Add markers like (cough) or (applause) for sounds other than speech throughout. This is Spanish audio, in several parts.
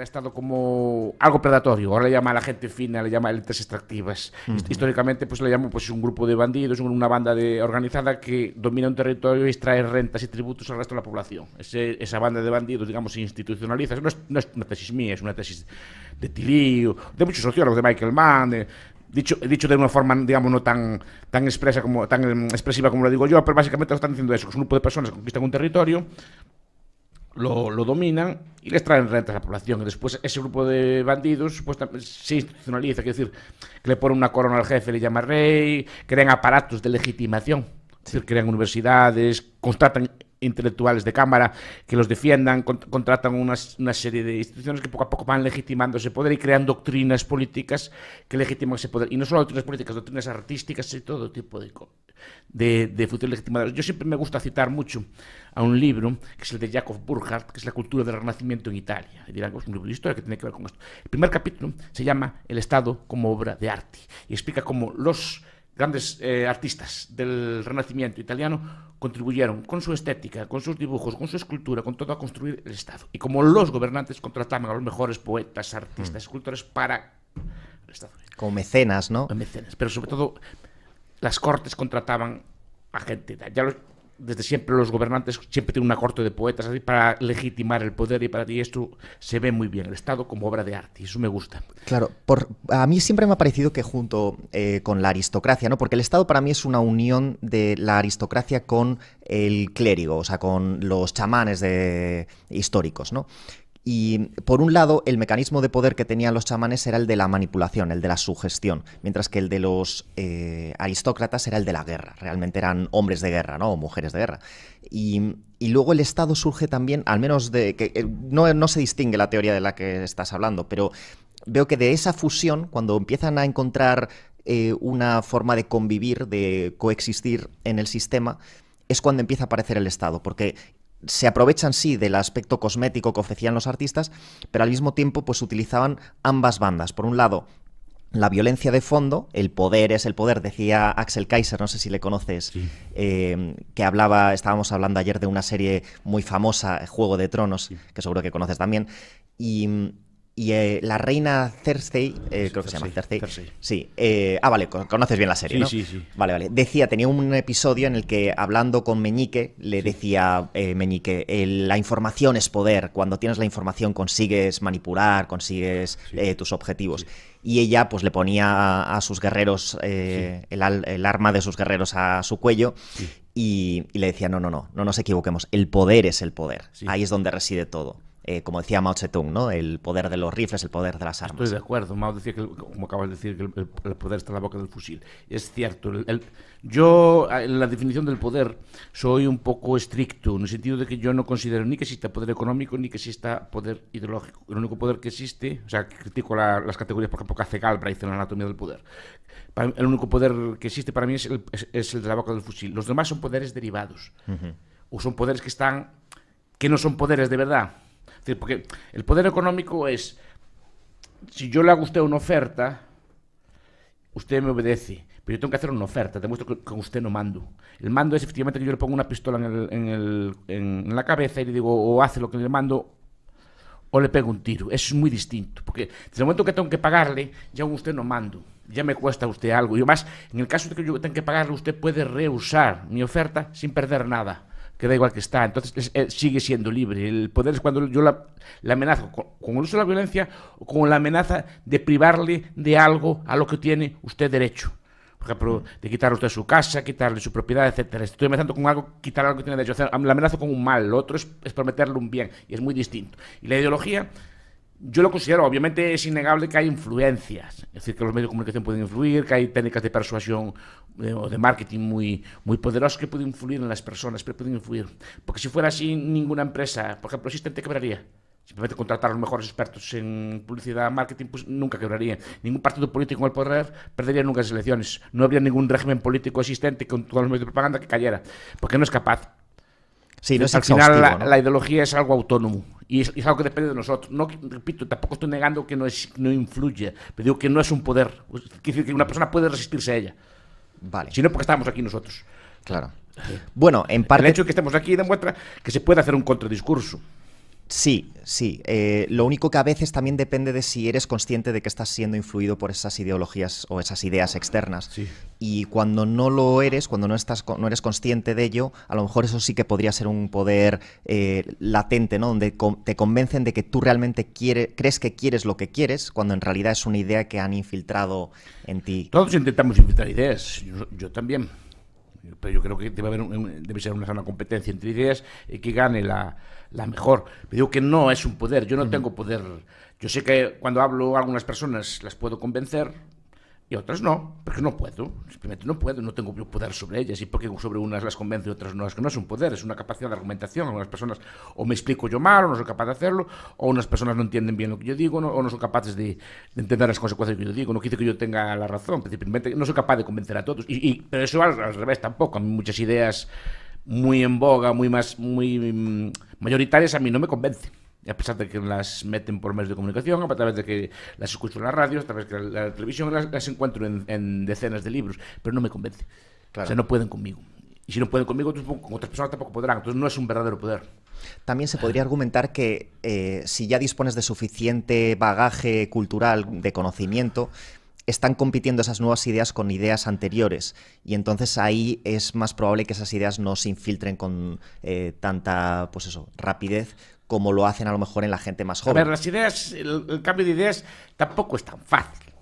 ha Estado como algo predatorio. Ahora le llama a la gente fina, le llama élites extractivas. Históricamente pues le llamo pues, un grupo de bandidos, una banda de organizada que domina un territorio y extrae rentas y tributos al resto de la población. esa banda de bandidos, digamos, se institucionaliza. No es, no es, una tesis mía, es una tesis de Tilly, de muchos sociólogos, de Michael Mann, dicho, dicho de una forma, digamos, no tan, tan, expresa como, tan em, expresiva como lo digo yo, pero básicamente lo están diciendo eso, es un grupo de personas que conquistan un territorio, lo, dominan y les traen rentas a la población. Y después ese grupo de bandidos pues se institucionaliza, es decir, que le ponen una corona al jefe, le llama rey, crean aparatos de legitimación, es decir, crean universidades, contratan intelectuales de cámara que los defiendan, contratan una, una, serie de instituciones que poco a poco van legitimando ese poder y crean doctrinas políticas que legitiman ese poder. Y no solo doctrinas políticas, doctrinas artísticas y todo tipo de cosas de, de futuros Yo siempre me gusta citar mucho a un libro, que es el de Jacob Burckhardt, que es La cultura del Renacimiento en Italia. Y libro historia que tiene que ver con esto. El primer capítulo se llama El Estado como obra de arte y explica cómo los grandes eh, artistas del Renacimiento italiano contribuyeron con su estética, con sus dibujos, con su escultura, con todo a construir el Estado. Y cómo los gobernantes contrataban a los mejores poetas, artistas, mm. escultores para el Estado. Como mecenas, ¿no? Mecenas, pero sobre todo las cortes contrataban a gente. Ya desde siempre los gobernantes siempre tienen una corte de poetas así para legitimar el poder y para ti esto se ve muy bien, el Estado como obra de arte, y eso me gusta. Claro, a mí siempre me ha parecido que junto eh, con la aristocracia, ¿no? porque el Estado para mí es una unión de la aristocracia con el clérigo, o sea, con los chamanes de, históricos, ¿no? Y por un lado, el mecanismo de poder que tenían los chamanes era el de la manipulación, el de la sugestión, mientras que el de los eh, aristócratas era el de la guerra. Realmente eran hombres de guerra, ¿no? O mujeres de guerra. Y, luego el Estado surge también, al menos de que eh, no, se distingue la teoría de la que estás hablando, pero veo que de esa fusión, cuando empiezan a encontrar eh, una forma de convivir, de coexistir en el sistema, es cuando empieza a aparecer el Estado, porque se aprovechan sí del aspecto cosmético que ofrecían los artistas, pero al mismo tiempo pues utilizaban ambas bandas. Por un lado, la violencia de fondo, el poder es el poder, decía Axel Kaiser, no sé si le conoces, eh, que hablaba, estábamos hablando ayer de una serie muy famosa, Juego de Tronos, que seguro que conoces también, y mm, y eh, la reina Cersei, eh, creo que se llama Cersei. Sí. Eh, ah, vale, conoces bien la serie, ¿no? Sí, sí. Vale, vale. Decía, tenía un episodio en el que hablando con Meñique, le decía Meñique, la información es poder. Cuando tienes la información consigues manipular, consigues tus objetivos. Y ella pues le ponía a, sus guerreros, el, arma de sus guerreros a su cuello. y, le decía, no, no, no, no nos equivoquemos, el poder es el poder. Ahí es donde reside todo. Eh, como decía Mao Zedong, ¿no? El poder de los rifles, el poder de las armas. Estoy de acuerdo. Mao decía que, como acabas de decir, que el, poder está en la boca del fusil. Es cierto. yo, en la definición del poder, soy un poco estricto, en el sentido de que yo no considero ni que exista poder económico ni que exista poder ideológico. El único poder que existe, o sea, critico las categorías, porque ejemplo, que hace Galbraith en la anatomía del poder. el único poder que existe para mí es el, de la boca del fusil. Los demás son poderes derivados. O son poderes que están. que no son poderes de verdad porque el poder económico es, si yo le hago a usted una oferta, usted me obedece, pero yo tengo que hacer una oferta, Te muestro que con usted no mando. El mando es efectivamente que yo le pongo una pistola en, la cabeza y le digo, o hace lo que le mando, o le pego un tiro. Es muy distinto, porque desde el momento que tengo que pagarle, ya usted no mando, ya me cuesta a usted algo. Y más, en el caso de que yo tenga que pagarle, usted puede rehusar mi oferta sin perder nada que da igual que está, entonces eh, sigue siendo libre. El poder es cuando yo la, amenazo con, el uso de la violencia o con la amenaza de privarle de algo a lo que tiene usted derecho. Por ejemplo, de quitarle usted su casa, quitarle su propiedad, etcétera. Estoy amenazando con algo, quitar algo que tiene derecho. la amenazo con un mal, lo otro es, es prometerle un bien, y es muy distinto. Y la ideología yo lo considero, obviamente es innegable que hay influencias, es decir, que los medios de comunicación pueden influir, que hay técnicas de persuasión eh, o de marketing muy, muy poderosas que pueden influir en las personas, pero pueden influir. Porque si fuera así, ninguna empresa, por ejemplo, existente quebraría. Simplemente contratar a los mejores expertos en publicidad, marketing, pues nunca quebraría. Ningún partido político en el poder perdería nunca las elecciones. No habría ningún régimen político existente con todos los medios de propaganda que cayera, porque no es capaz. Sí, no es Al final la, ideología es algo autónomo y es, algo que depende de nosotros. No, repito, tampoco estoy negando que no, es, influye, pero digo que no es un poder. Quiere decir que una persona puede resistirse a ella. Vale. Si porque estamos aquí nosotros. Claro. Bueno, en parte... El hecho de que estemos aquí demuestra que se puede hacer un contradiscurso. Sí, sí. Eh, lo único que a veces también depende de si eres consciente de que estás siendo influido por esas ideologías o esas ideas externas. Y cuando no lo eres, cuando no, estás, no eres consciente de ello, a lo mejor eso sí que podría ser un poder eh, latente, ¿no? Donde te convencen de que tú realmente quiere, crees que quieres lo que quieres, cuando en realidad es una idea que han infiltrado en ti. Todos intentamos infiltrar ideas, yo también pero yo creo que debe, haber debe ser una competencia entre ideas y que gane la, la mejor. Me digo que no es un poder, yo no tengo poder. Yo sé que cuando hablo a algunas personas las puedo convencer, y otras no, porque no puedo, simplemente no puedo, no tengo poder sobre ellas y porque sobre unas las convence y otras no, es que no es un poder, es una capacidad de argumentación, algunas personas o me explico yo mal o no soy capaz de hacerlo, o unas personas no entienden bien lo que yo digo o no son capaces de, entender las consecuencias que yo digo, no quiere que yo tenga la razón, simplemente no soy capaz de convencer a todos, y, pero eso al, revés tampoco, a mí muchas ideas muy en boga, muy, más, muy mm, mayoritarias a mí no me convencen a pesar de que las meten por medios de comunicación, a través de que las escucho en la radio, a través de que la, televisión las, encuentro en, decenas de libros, pero no me convence. O sea, no pueden conmigo. Y si no pueden conmigo, otras personas tampoco podrán. Entonces no es un verdadero poder. También se podría argumentar que eh, si ya dispones de suficiente bagaje cultural, de conocimiento, están compitiendo esas nuevas ideas con ideas anteriores. Y entonces ahí es más probable que esas ideas no se infiltren con eh, tanta, pues eso, rapidez como lo hacen a lo mejor en la gente más joven. A ver, las ideas, el, cambio de ideas tampoco es tan fácil.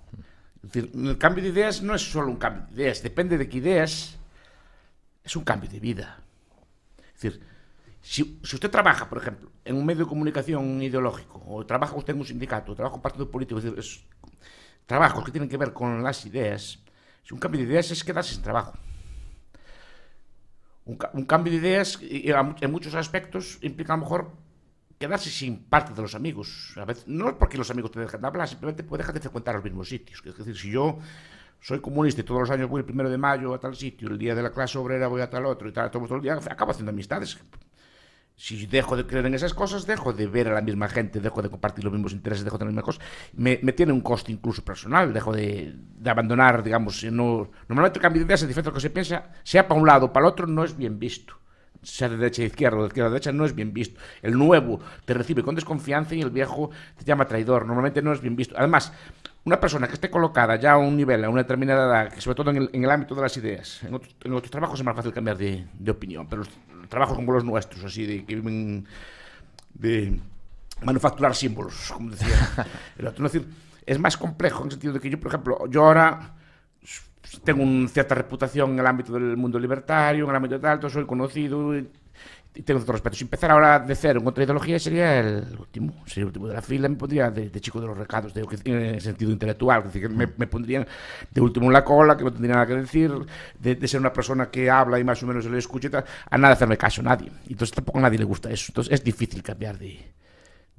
Es decir, el cambio de ideas no es solo un cambio de ideas, depende de qué ideas, es un cambio de vida. Es decir, si, usted trabaja, por ejemplo, en un medio de comunicación ideológico, o trabaja usted en un sindicato, o trabaja en un partido político, es decir, trabajos que tienen que ver con las ideas, si un cambio de ideas es quedarse sin trabajo. Un, un cambio de ideas en muchos aspectos implica a lo mejor quedarse sin parte de los amigos. A veces, no es porque los amigos te dejen de hablar, simplemente puedes dejar de frecuentar los mismos sitios. Es decir, si yo soy comunista y todos los años voy el primero de mayo a tal sitio, el día de la clase obrera voy a tal otro y tal, todos los días acabo haciendo amistades. Si dejo de creer en esas cosas, dejo de ver a la misma gente, dejo de compartir los mismos intereses, dejo de tener las mismas cosas. Me, tiene un coste incluso personal, dejo de, abandonar, digamos, no, normalmente el cambio de ideas, en diferente de lo que se piensa, sea para un lado o para el otro, no es bien visto sea de derecha a izquierda o de izquierda a derecha, no es bien visto. El nuevo te recibe con desconfianza y el viejo te llama traidor. Normalmente no es bien visto. Además, una persona que esté colocada ya a un nivel, a una determinada edad, que sobre todo en el, ámbito de las ideas, en, otros trabajos es más fácil cambiar de, de opinión, pero los, trabajos como los nuestros, así, de de manufacturar símbolos, como decía el otro. decir, es más complejo en el sentido de que yo, por ejemplo, yo ahora tengo una cierta reputación en el ámbito del mundo libertario, en el ámbito de alto, soy conocido y, tengo cierto respeto. Si empezar ahora de cero en otra ideología sería el último, sería el último de la fila, me pondría de, chico de los recados, de, en el sentido intelectual, es decir, que me, mm. me, pondrían de último en la cola, que no tendría nada que decir, de, ser una persona que habla y más o menos se le escucha y tal, a nada hacerme caso, a nadie. Entonces tampoco a nadie le gusta eso, entonces es difícil cambiar de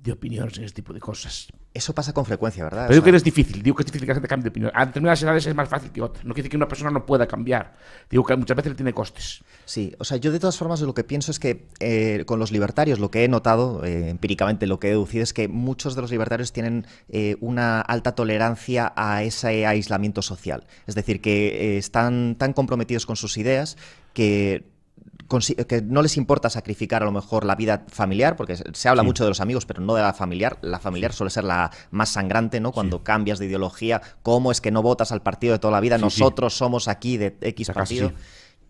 de opiniones en este tipo de cosas. Eso pasa con frecuencia, ¿verdad? Pero digo que es difícil, digo que es difícil que la gente cambie de opinión. A determinadas edades es más fácil que otras. No quiere decir que una persona no pueda cambiar. Digo que muchas veces le tiene costes. Sí, o sea, yo de todas formas lo que pienso es que eh, con los libertarios lo que he notado eh, empíricamente, lo que he deducido es que muchos de los libertarios tienen eh, una alta tolerancia a ese aislamiento social. Es decir, que están tan comprometidos con sus ideas que que no les importa sacrificar a lo mejor la vida familiar, porque se habla mucho de los amigos, pero no de la familiar. La familiar suele ser la más sangrante, ¿no? Cuando cambias de ideología, ¿cómo es que no votas al partido de toda la vida? Nosotros somos aquí de X partido.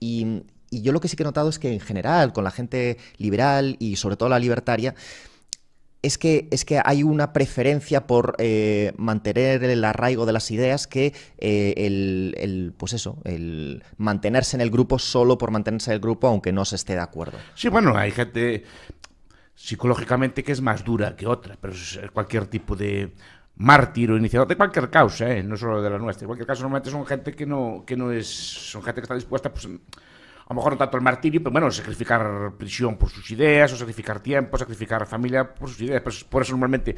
Y, y yo lo que sí que he notado es que en general, con la gente liberal y sobre todo la libertaria, es que, es que hay una preferencia por eh, mantener el arraigo de las ideas que eh, el, pues eso, el mantenerse en el grupo solo por mantenerse en el grupo aunque no se esté de acuerdo. Sí, bueno, hay gente psicológicamente que es más dura que otra, pero es eh, cualquier tipo de mártir o iniciador de cualquier causa, no solo de la nuestra. En cualquier caso, normalmente son gente que no, que no es, son gente que está dispuesta pues, a lo mejor no tanto el martirio, pero bueno, sacrificar prisión por sus ideas, o sacrificar tiempo, sacrificar familia por sus ideas. Por eso normalmente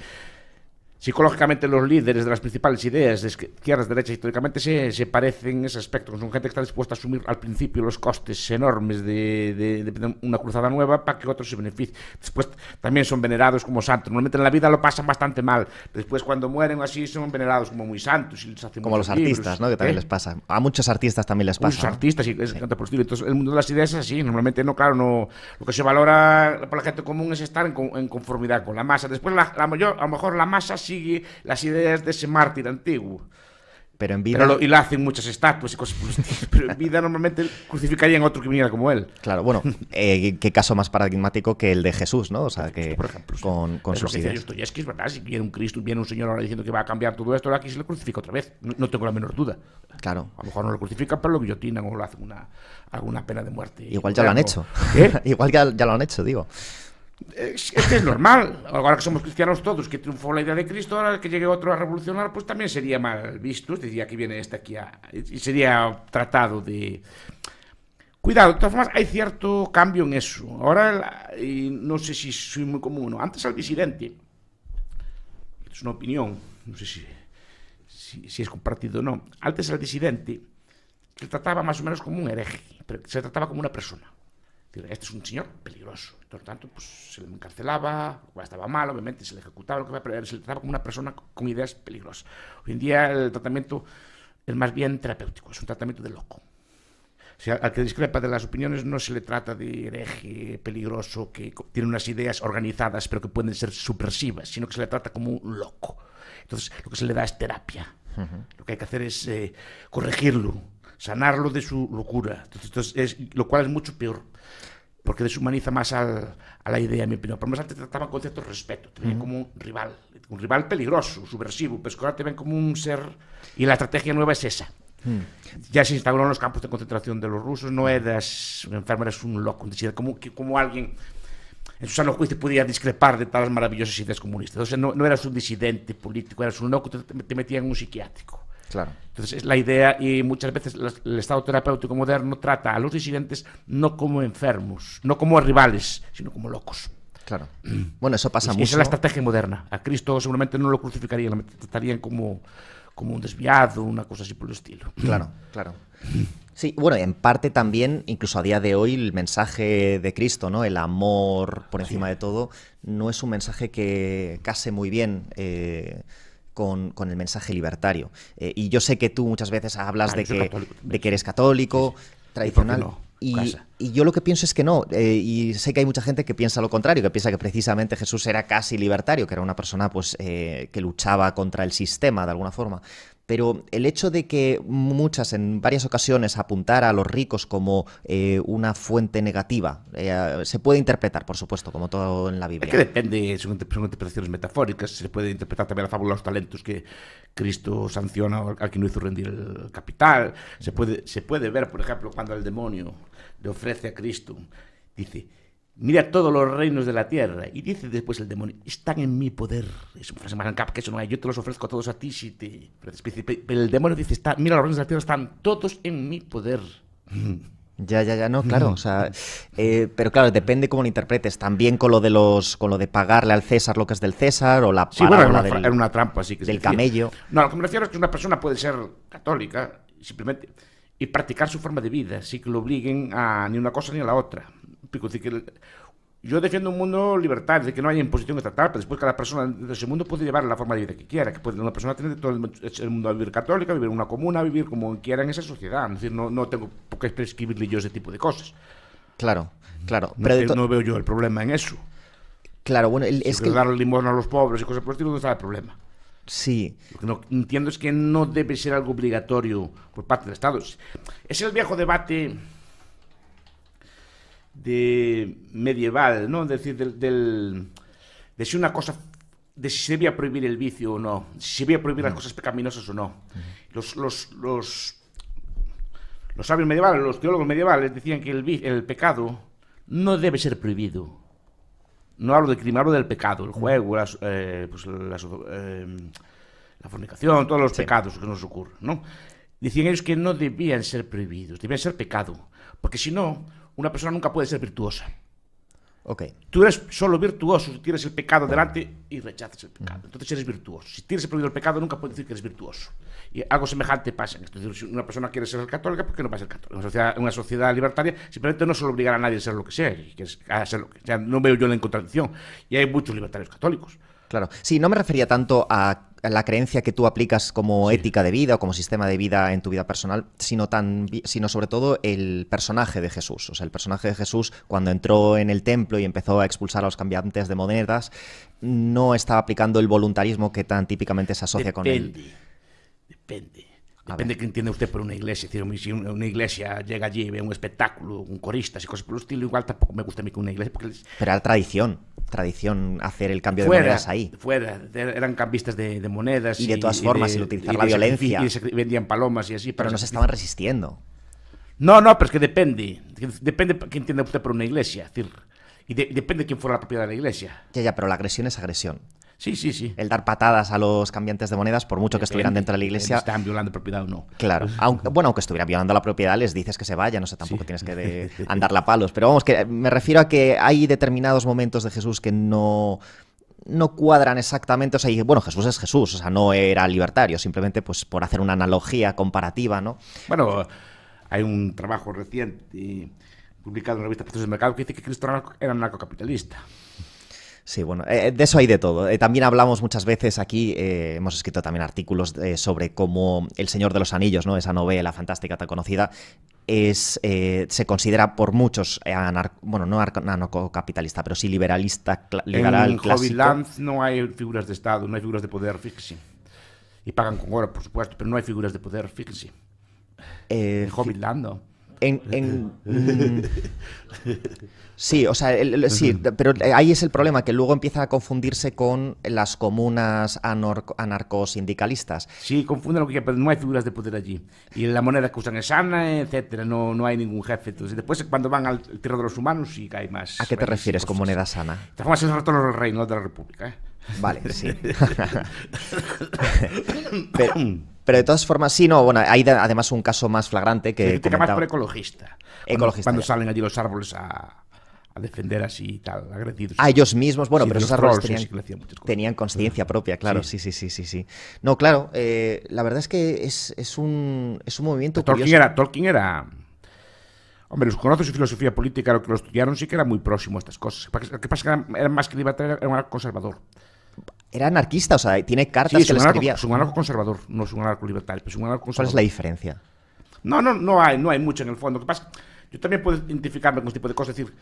psicológicamente los líderes de las principales ideas de izquierdas, derechas, históricamente se, se, parecen en ese aspecto. Son gente que está dispuesta a asumir al principio los costes enormes de, una cruzada nueva para que otros se beneficien. Después también son venerados como santos. Normalmente en la vida lo pasan bastante mal. Después cuando mueren así son venerados como muy santos. Y les hacen como los artistas, ¿no? Que también ¿eh? les pasa. A muchos artistas también les pasa. Muchos artistas, y es sí. Entonces el mundo de las ideas es así. Normalmente no, claro, no. Lo que se valora para la gente común es estar en, conformidad con la masa. Después la, a lo mejor la masa sí sigue las ideas de ese mártir antiguo. Pero en vida. lo, y hacen muchas estatuas y cosas (laughs) Pero en vida normalmente crucificarían a otro criminal como él. Claro, bueno, eh, qué caso más paradigmático que el de Jesús, ¿no? O sea, que. con, sus ideas. es que es verdad, si viene un Cristo, viene un Señor ahora diciendo que va a cambiar todo esto, aquí se le crucifica otra vez. No, tengo la menor duda. Claro. A lo mejor no lo crucifican, pero lo guillotinan o lo hacen una, alguna pena de muerte. Igual ya lo han hecho. (laughs) Igual ya lo han hecho, digo. Es, es que es normal. Ahora que somos cristianos todos, que triunfó la idea de Cristo, ahora que llegue otro a revolucionar, pues también sería mal visto. Es decir, aquí viene este aquí a, y sería tratado de. Cuidado, de todas formas, hay cierto cambio en eso. Ahora, y no sé si soy muy común, ¿no? antes al disidente, es una opinión, no sé si, si, si es compartido o no, antes al disidente se trataba más o menos como un hereje, pero se trataba como una persona. Este es un señor peligroso. Por lo tanto, pues, se le encarcelaba, estaba mal, obviamente, se le ejecutaba, lo que pero se le trataba como una persona con ideas peligrosas. Hoy en día el tratamiento es más bien terapéutico, es un tratamiento de loco. al que discrepa de las opiniones no se le trata de hereje peligroso que tiene unas ideas organizadas pero que pueden ser subversivas, sino que se le trata como un loco. Entonces, lo que se le da es terapia. Lo que hay que hacer es eh, corregirlo sanarlo de su locura. Entonces, lo cual es mucho peor, porque deshumaniza más a la idea, en mi opinión. Por más te trataban con cierto respeto, te veían como un rival, un rival peligroso, subversivo, pero ahora te ven como un ser y la estrategia nueva es esa. Hmm. Ya se instauraron los campos de concentración de los rusos, no eras un enfermo, eras un loco, un como, como alguien en su sano juicio podía discrepar de tales maravillosas ideas comunistas. Entonces no, no eras un disidente político, eras un loco, te, te metían en un psiquiátrico. Claro. Entonces, es la idea, y muchas veces el estado terapéutico moderno trata a los disidentes no como enfermos, no como rivales, sino como locos. Claro. (clears throat) Bueno, eso pasa mucho. Esa es la estrategia moderna. A Cristo seguramente no lo crucificarían, lo tratarían como, como un desviado, una cosa así por el estilo. (clears throat) Claro, claro. Sí, bueno, en parte también, incluso a día de hoy, el mensaje de Cristo, ¿no? El amor por encima de todo, no es un mensaje que case muy bien. Eh, con, el mensaje libertario. Eh, y yo sé que tú muchas veces hablas ah, de, que, de que eres católico, tradicional. ¿Y, y, yo lo que pienso es que no, eh, y sé que hay mucha gente que piensa lo contrario, que piensa que precisamente Jesús era casi libertario, que era una persona pues eh, que luchaba contra el sistema de alguna forma pero el hecho de que muchas en varias ocasiones apuntara a los ricos como eh, una fuente negativa, eh, se puede interpretar, por supuesto, como todo en la Biblia. Es que depende, son, interpretaciones metafóricas, se puede interpretar también la fábula de los talentos que Cristo sanciona al que no hizo rendir el capital, se puede, se puede ver, por ejemplo, cuando el demonio le ofrece a Cristo, dice, Mira todos los reinos de la tierra. Y dice después el demonio, están en mi poder. Es una frase más cap que eso no hay. Yo te los ofrezco todos a ti si te... Pero el demonio dice, está, mira los reinos de la tierra, están todos en mi poder. (laughs) Ya, ya, ya, no, claro, mm. o sea, eh, pero claro, depende cómo lo interpretes, también con lo de los, con lo de pagarle al César lo que es del César, o la sí, una, del, trampa, así que Del camello. No, lo que me refiero es que una persona puede ser católica, simplemente, y practicar su forma de vida, sin que lo obliguen a ni una cosa ni a la otra que yo defiendo un mundo libertario, de que no haya imposición estatal, pero después cada persona de ese mundo puede llevar la forma de vida que quiera, que puede una persona tener todo el, mundo a vivir católica, vivir en una comuna, vivir como quiera en esa sociedad. Es decir, no, no tengo por qué prescribirle yo ese tipo de cosas. Claro, claro. No, pero no veo yo el problema en eso. Claro, bueno, es que... Dar limosna a los pobres y cosas por el estilo, no está el problema. Sí. Lo que no entiendo es que no debe ser algo obligatorio por parte del Estado. Es el viejo debate de medieval, ¿no? Es decir, del, de si una cosa, de si se debía prohibir el vicio o no, si se debía prohibir las mm. cosas pecaminosas o no. Mm. Los, los, los, sabios medievales, los teólogos medievales decían que el, el pecado no debe ser prohibido. No hablo de crimen, hablo del pecado, el mm. juego, eh, pues, em, la fornicación, todos los pecados que nos ocurren, ¿no? Decían ellos que no debían ser prohibidos, debían ser pecado, porque si no, una persona nunca puede ser virtuosa. Okay. Tú eres solo virtuoso si tienes el pecado delante y rechazas el pecado. Entonces eres virtuoso. Si tienes prohibido el pecado, nunca puedes decir que eres virtuoso. Y algo semejante pasa. si una persona quiere ser católica, ¿por qué no va a ser católica? En una sociedad, libertaria simplemente no se obligará a nadie a ser lo que sea. sea. No veo yo la contradicción. Y hay muchos libertarios católicos. Claro, sí, no me refería tanto a la creencia que tú aplicas como ética de vida o como sistema de vida en tu vida personal, sino, tan, sino sobre todo el personaje de Jesús. O sea, el personaje de Jesús cuando entró en el templo y empezó a expulsar a los cambiantes de monedas, no estaba aplicando el voluntarismo que tan típicamente se asocia con él. depende. Depende de qué entiende usted por una iglesia. si una iglesia llega allí y ve un espectáculo, un corista, y cosas por el estilo, igual tampoco me gusta a mí que una iglesia. Pero era tradición, tradición hacer el cambio de monedas ahí. Fuera, eran cambistas de, monedas. Y, de todas formas, sin utilizar la violencia. Y, vendían palomas y así. Pero no se estaban resistiendo. No, no, pero es que depende. Depende qué entienda usted por una iglesia. decir, y depende de quién fuera la propiedad de la iglesia. Ya, ya, pero la agresión es agresión. Sí, sí, sí. El dar patadas a los cambiantes de monedas, por mucho que estuvieran dentro de la iglesia. Están violando propiedad o no. Claro. (laughs) Aunque, bueno, aunque estuviera violando la propiedad, les dices que se vayan, no sé, tampoco tienes que (laughs) andar la palos. Pero vamos, que me refiero a que hay determinados momentos de Jesús que no no cuadran exactamente, o sea, y, bueno, Jesús es Jesús, o sea, no era libertario, simplemente pues por hacer una analogía comparativa, ¿no? Bueno, hay un trabajo reciente publicado en la revista Procesos del Mercado que dice que Cristo era anarcocapitalista. Sí, bueno, eh, de eso hay de todo. Eh, también hablamos muchas veces aquí, eh, hemos escrito también artículos sobre cómo El Señor de los Anillos, ¿no? Esa novela fantástica tan conocida, es, se considera por muchos bueno no anarcocapitalista pero sí liberalista cl en Hobbitland no hay figuras de estado no hay figuras de poder fíjese. y pagan con oro por supuesto pero no hay figuras de poder fíjese. eh, en Hobbitland no (laughs) Mm, sí, o sea, sí, pero ahí es el problema, que luego empieza a confundirse con las comunas anarcosindicalistas. Sí, confunden lo que pero no hay figuras de poder allí. Y la moneda que usan es sana, etcétera, no, no hay ningún jefe. Entonces, después cuando van al tierra de los humanos sí hay más. ¿A qué te refieres con moneda sana? Te a el todos del reino de la República. ¿eh? Vale, sí. (laughs) (laughs) pero, (coughs) Pero de todas formas, sí, no, bueno, hay además un caso más flagrante que. que más por ecologista. Ecologista. Cuando, salen allí los árboles a defender así y tal, agredidos. A ah, ellos mismos, bueno, pero esos árboles tenían, conciencia mm. propia, claro, sí. sí, sí, sí, sí, No, claro, eh, la verdad es que es, es, un, es un movimiento Tolkien Era, Tolkien era... Hombre, los conoces su filosofía política, lo que lo estudiaron sí que era muy próximo a estas cosas. Lo que pasa es que era, más que libertario, era un conservador era anarquista, o sea, tiene cartas que le escribía. Es un anarco conservador, no es un anarco libertario, es un conservador. ¿Cuál es la diferencia? No, no, no hay, no hay mucho en el fondo. pasa yo también puedo identificarme con este tipo de cosas. Es decir,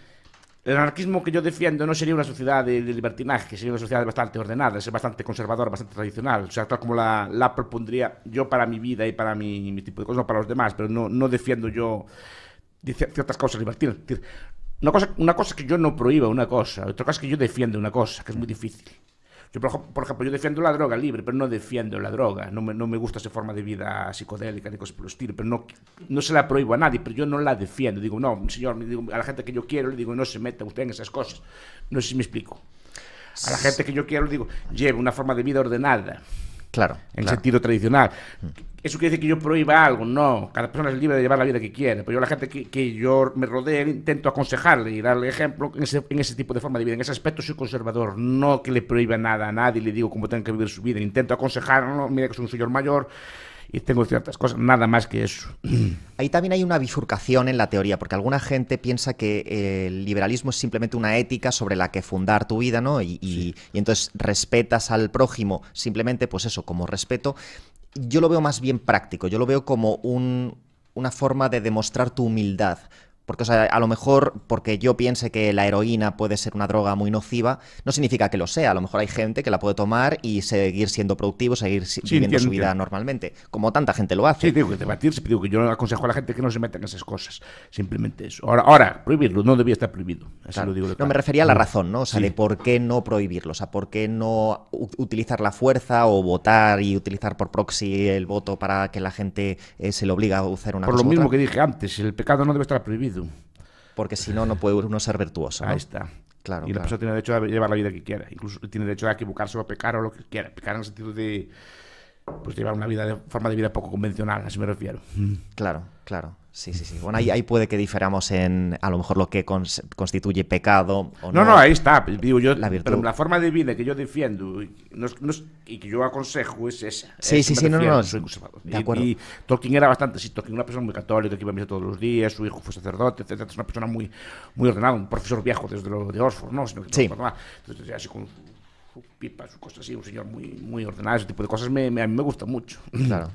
el anarquismo que yo defiendo no sería una sociedad de, libertinaje, sería una sociedad bastante ordenada, es bastante conservadora, bastante tradicional. O sea, tal como la, propondría yo para mi vida y para mi, mi, tipo de cosas, no para los demás, pero no, no defiendo yo ciertas cosas libertinas. decir, una cosa, una cosa es que yo no prohíba una cosa, otra cosa es que yo defiendo una cosa, que es muy difícil por, ejemplo, yo defiendo la droga libre, pero no defiendo la droga. No me, no me gusta esa forma de vida psicodélica ni cosas por pero no, no se la prohíbo a nadie, pero yo no la defiendo. Digo, no, señor, digo, a la gente que yo quiero, le digo, no se meta usted en esas cosas. No sé si me explico. A la gente que yo quiero, le digo, lleve una forma de vida ordenada. Claro. En sentido tradicional. Mm eso quiere decir que yo prohíba algo, no. Cada persona es libre de llevar la vida que quiere. Pero yo, la gente que, yo me rodeo intento aconsejarle y darle ejemplo en ese, tipo de forma de vida. En ese aspecto soy conservador. No que le prohíba nada a nadie, le digo cómo tenga que vivir su vida. Intento aconsejarlo. Mira que soy un señor mayor y tengo ciertas cosas, nada más que eso. (clears throat) Ahí también hay una bifurcación en la teoría, porque alguna gente piensa que eh, el liberalismo es simplemente una ética sobre la que fundar tu vida, ¿no? y entonces respetas al prójimo simplemente, pues eso, como respeto, yo lo veo más bien práctico, yo lo veo como una forma de demostrar tu humildad, porque o sea, a lo mejor, porque yo piense que la heroína puede ser una droga muy nociva, no significa que lo sea. A lo mejor hay gente que la puede tomar y seguir siendo productivo, seguir viviendo su vida normalmente, como tanta gente lo hace. Sí, digo que debatirse, digo que yo aconsejo a la gente que no se metan en esas cosas. Simplemente eso. Ahora, ahora prohibirlo no debía estar prohibido. No, me refería a la razón, ¿no? O sea, de por qué no prohibirlo. O sea, por qué no utilizar la fuerza o votar y utilizar por proxy el voto para que la gente eh, se le obliga a usar una Por lo mismo que dije antes, el pecado no debe estar prohibido porque si no, no puede uno ser virtuoso. Ahí está. Claro, y la persona tiene derecho a llevar la vida que quiera. Incluso tiene derecho a equivocarse o a pecar o lo que quiera. Pecar en el sentido de pues llevar una vida de, forma de vida poco convencional, así me refiero. Claro, claro. Sí, sí, sí. Bueno, ahí, ahí puede que diferamos en a lo mejor lo que constituye pecado o no. No, no, ahí está. la pero la forma divina que yo defiendo y, que yo aconsejo es esa. Sí, sí, sí, no, no, Soy conservador. De acuerdo. Y Tolkien era bastante, sí, Tolkien era una persona muy católica que iba a misa todos los días, su hijo fue sacerdote, etc. Es una persona muy, muy ordenada, un profesor viejo desde lo de Oxford, ¿no? Sino que sí. entonces entonces, así con su pipa, su cosa así, un señor muy, muy ordenado, ese tipo de cosas me, me, a mí me gusta mucho. Claro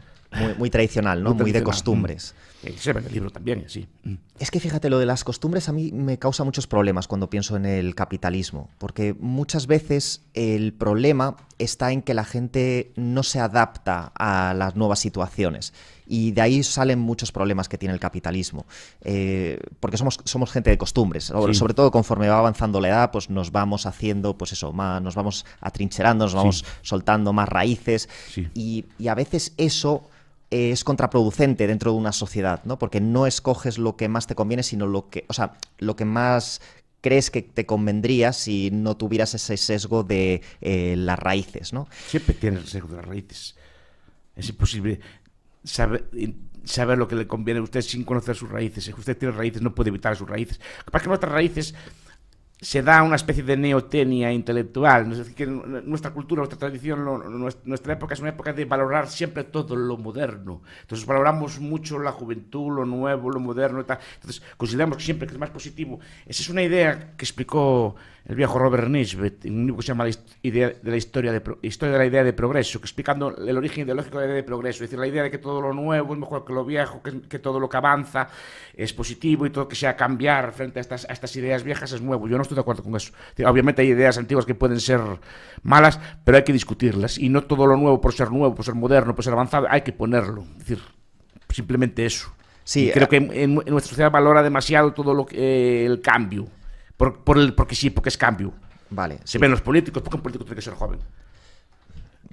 muy, tradicional, ¿no? Muy, de costumbres. Mm. el libro también, sí. Mm. Es que fíjate, lo de las costumbres a mí me causa muchos problemas cuando pienso en el capitalismo, porque muchas veces el problema está en que la gente no se adapta a las nuevas situaciones. Y de ahí salen muchos problemas que tiene el capitalismo. Eh, porque somos, somos gente de costumbres. Sobre todo conforme va avanzando la edad, pues nos vamos haciendo, pues eso, más, nos vamos atrincherando, nos vamos soltando más raíces. y a veces eso es contraproducente dentro de una sociedad, ¿no? Porque no escoges lo que más te conviene, sino lo que, o sea, lo que más crees que te convendría si no tuvieras ese sesgo de eh, las raíces, ¿no? Siempre tienes el sesgo de las raíces. Es imposible eh, saber, lo que le conviene a usted sin conocer sus raíces. Si usted tiene raíces, no puede evitar sus raíces. Capaz que nuestras raíces se da una especie de neotenia intelectual. Es decir, que nuestra cultura, nuestra tradición, nuestra época es una época de valorar siempre todo lo moderno. Entonces valoramos mucho la juventud, lo nuevo, lo moderno. Y tal. Entonces consideramos que siempre que es más positivo. Esa es una idea que explicó el viejo Robert Nisbet en un libro que se llama la idea de la historia, de historia de la idea de progreso, que explicando el origen ideológico de la idea de progreso. Es decir, la idea de que todo lo nuevo es mejor que lo viejo, que, todo lo que avanza es positivo y todo que sea cambiar frente a estas, a estas ideas viejas es nuevo. Yo no estoy de acuerdo con eso. Obviamente hay ideas antiguas que pueden ser malas, pero hay que discutirlas. Y no todo lo nuevo por ser nuevo, por ser moderno, por ser avanzado, hay que ponerlo. decir, simplemente eso. Sí, creo que en, nuestra sociedad valora demasiado todo lo eh, el cambio. Por, el, porque sí, porque es cambio. Vale. Se ven los políticos, porque un político tiene que ser joven.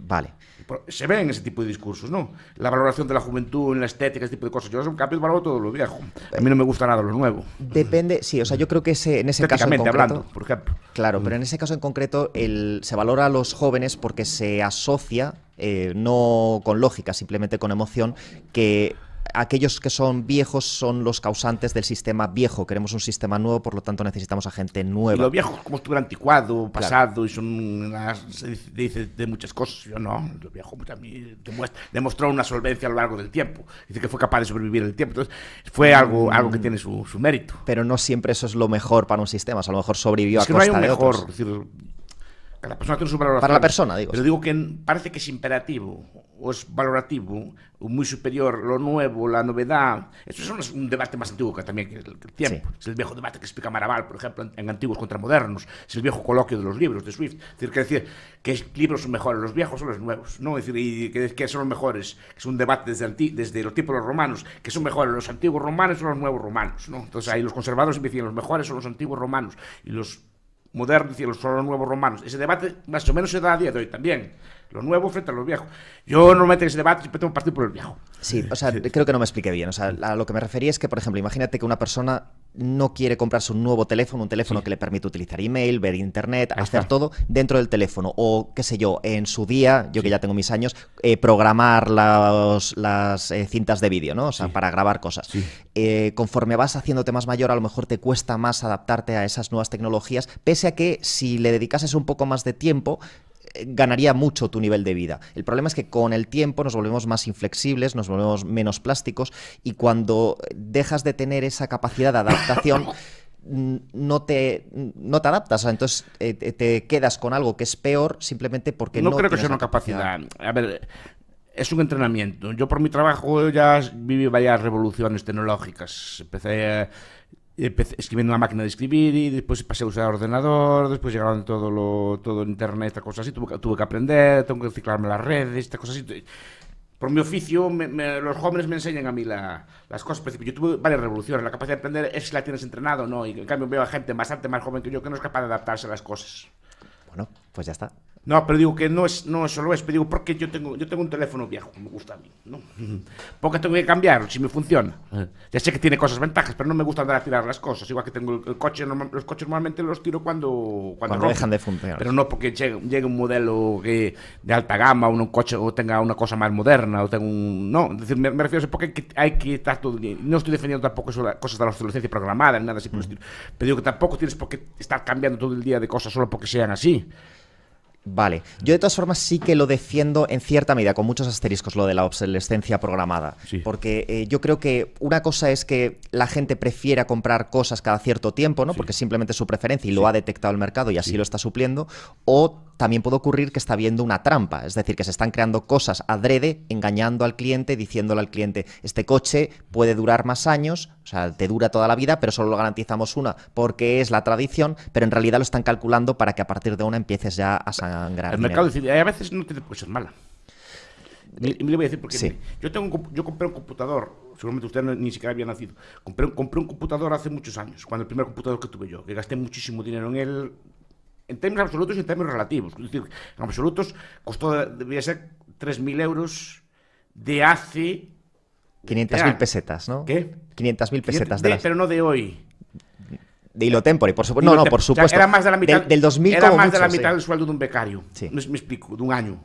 Vale. Se ve en ese tipo de discursos, ¿no? La valoración de la juventud, en la estética, ese tipo de cosas. Yo, un cambio, valoro todo lo viejo. A mí no me gusta nada lo nuevo. Depende, sí, o sea, yo creo que ese, en ese caso. En concreto, hablando, por ejemplo. Claro, mm. pero en ese caso en concreto el, se valora a los jóvenes porque se asocia, eh, no con lógica, simplemente con emoción, que aquellos que son viejos son los causantes del sistema viejo. Queremos un sistema nuevo, por lo tanto necesitamos a gente nueva. Y los viejos como estuvo anticuado, pasado, y son se dice de muchas cosas. Yo no, los viejos pues, demostró una solvencia a lo largo del tiempo. Dice que fue capaz de sobrevivir el tiempo. Entonces, fue mm. algo, algo que tiene su, mérito. Pero no siempre eso es lo mejor para un sistema. a lo mejor sobrevivió a que no hay un mejor persona tiene su Para la persona, digo. Pero digo que parece que es imperativo o es valorativo, o muy superior, lo nuevo, la novedad. Eso es un, debate más antiguo que también el, tiempo. Es el viejo debate que explica Maraval, por ejemplo, en, antiguos contra modernos. Es el viejo coloquio de los libros de Swift. Es decir, que decir que libros son mejores, los viejos o los nuevos. ¿no? Es decir, y que, son los mejores. Es un debate desde, desde los tiempos los romanos, que son mejores los antiguos romanos o los nuevos romanos. ¿no? Entonces ahí los conservadores dicen los mejores son los antiguos romanos y los modernos y los, nuevos romanos. Ese debate más o menos se da a día de hoy también. Lo nuevo frente a los viejos. Yo normalmente en ese debate siempre tengo partido por el viejo. Sí, o sea, creo que no me expliqué bien. O sea, a lo que me refería es que, por ejemplo, imagínate que una persona no quiere comprarse un nuevo teléfono, un teléfono que le permite utilizar email, ver internet, hacer todo dentro del teléfono. O, qué sé yo, en su día, yo que ya tengo mis años, eh, programar las eh, cintas de vídeo, ¿no? O sea, para grabar cosas. Eh, conforme vas haciéndote más mayor, a lo mejor te cuesta más adaptarte a esas nuevas tecnologías, pese a que si le dedicases un poco más de tiempo, ganaría mucho tu nivel de vida. El problema es que con el tiempo nos volvemos más inflexibles, nos volvemos menos plásticos y cuando dejas de tener esa capacidad de adaptación... (coughs) no te, no adaptas, entonces eh, te quedas con algo que es peor simplemente porque no... No creo que sea una capacidad. capacidad. A ver, es un entrenamiento. Yo por mi trabajo ya viví varias revoluciones tecnológicas. Empecé empecé escribiendo una máquina de escribir y después pasé a usar ordenador, después llegaron todo lo, todo internet, estas cosas así, tuve que, tuve que aprender, tengo que ciclarme las redes, estas cosas así. Por mi oficio, los jóvenes me enseñan a mí las cosas. Yo tuve varias revoluciones. La capacidad de aprender es si la tienes entrenado o no. Y en cambio veo a gente bastante más joven que yo que no es capaz de adaptarse a las cosas. Bueno, pues ya está. No, pero digo que no es, no eso lo es, pero digo porque yo tengo, yo tengo un teléfono viejo, me gusta a mí, ¿no? (laughs) Porque tengo que cambiar si me funciona. Eh. Ya sé que tiene cosas ventajas, pero no me gusta andar a tirar las cosas. Igual que tengo el, coche, los coches normalmente los tiro cuando cuando, dejan de funcionar. Pero no porque llegue, un modelo de alta gama, o un coche o tenga una cosa más moderna, o tenga un no, es decir, me, refiero a porque hay que, estar todo el todo No estoy defendiendo tampoco eso, cosas de la obsolescencia programada nada así, mm. pero digo que tampoco tienes por qué estar cambiando todo el día de cosas solo porque sean así. Vale, yo de todas formas sí que lo defiendo en cierta medida, con muchos asteriscos, lo de la obsolescencia programada. Porque eh, yo creo que una cosa es que la gente prefiera comprar cosas cada cierto tiempo, ¿no? Porque simplemente es su preferencia y lo ha detectado el mercado y así lo está supliendo. O también puede ocurrir que está viendo una trampa, es decir, que se están creando cosas adrede, engañando al cliente, diciéndole al cliente, este coche puede durar más años, o sea, te dura toda la vida, pero solo lo garantizamos una porque es la tradición, pero en realidad lo están calculando para que a partir de una empieces ya a sanar. El mercado decide, a veces no tiene por pues mala. Eh, le voy a decir porque yo, tengo yo compré un computador, seguramente usted ni siquiera había nacido. Compré, compré un computador hace muchos años, cuando el primer computador que tuve yo, que gasté muchísimo dinero en él, en términos absolutos y en términos relativos. en absolutos costó, debía ser 3.000 euros de hace. 500.000 pesetas, ¿no? ¿Qué? 500.000 pesetas de, de Pero no de hoy. De hilo eh, tempore, por supuesto. No, no, por supuesto. era más de la mitad. Del, 2000 de la mitad sueldo de un becario. Sí. me explico, de un año.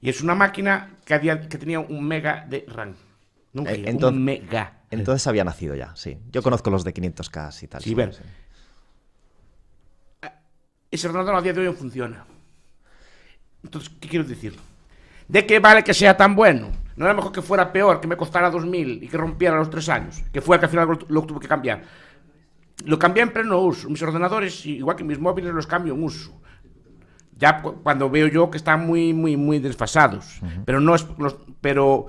Y es una máquina que, tenía un mega de RAM. Nunca. Eh, un mega. Entonces había nacido ya, sí. Yo conozco los de 500K y tal. Sí, ver. Eh, ese ordenador a día de hoy no funciona. Entonces, ¿qué quiero decir? ¿De qué vale que sea tan bueno? No era mejor que fuera peor, que me costara 2.000 y que rompiera los tres años, que fue que al final lo, lo tuve que cambiar. Lo cambié en pleno uso. Mis ordenadores, igual que mis móviles, los cambio en uso. Ya cuando veo yo que están muy, muy, muy desfasados. Pero no es. pero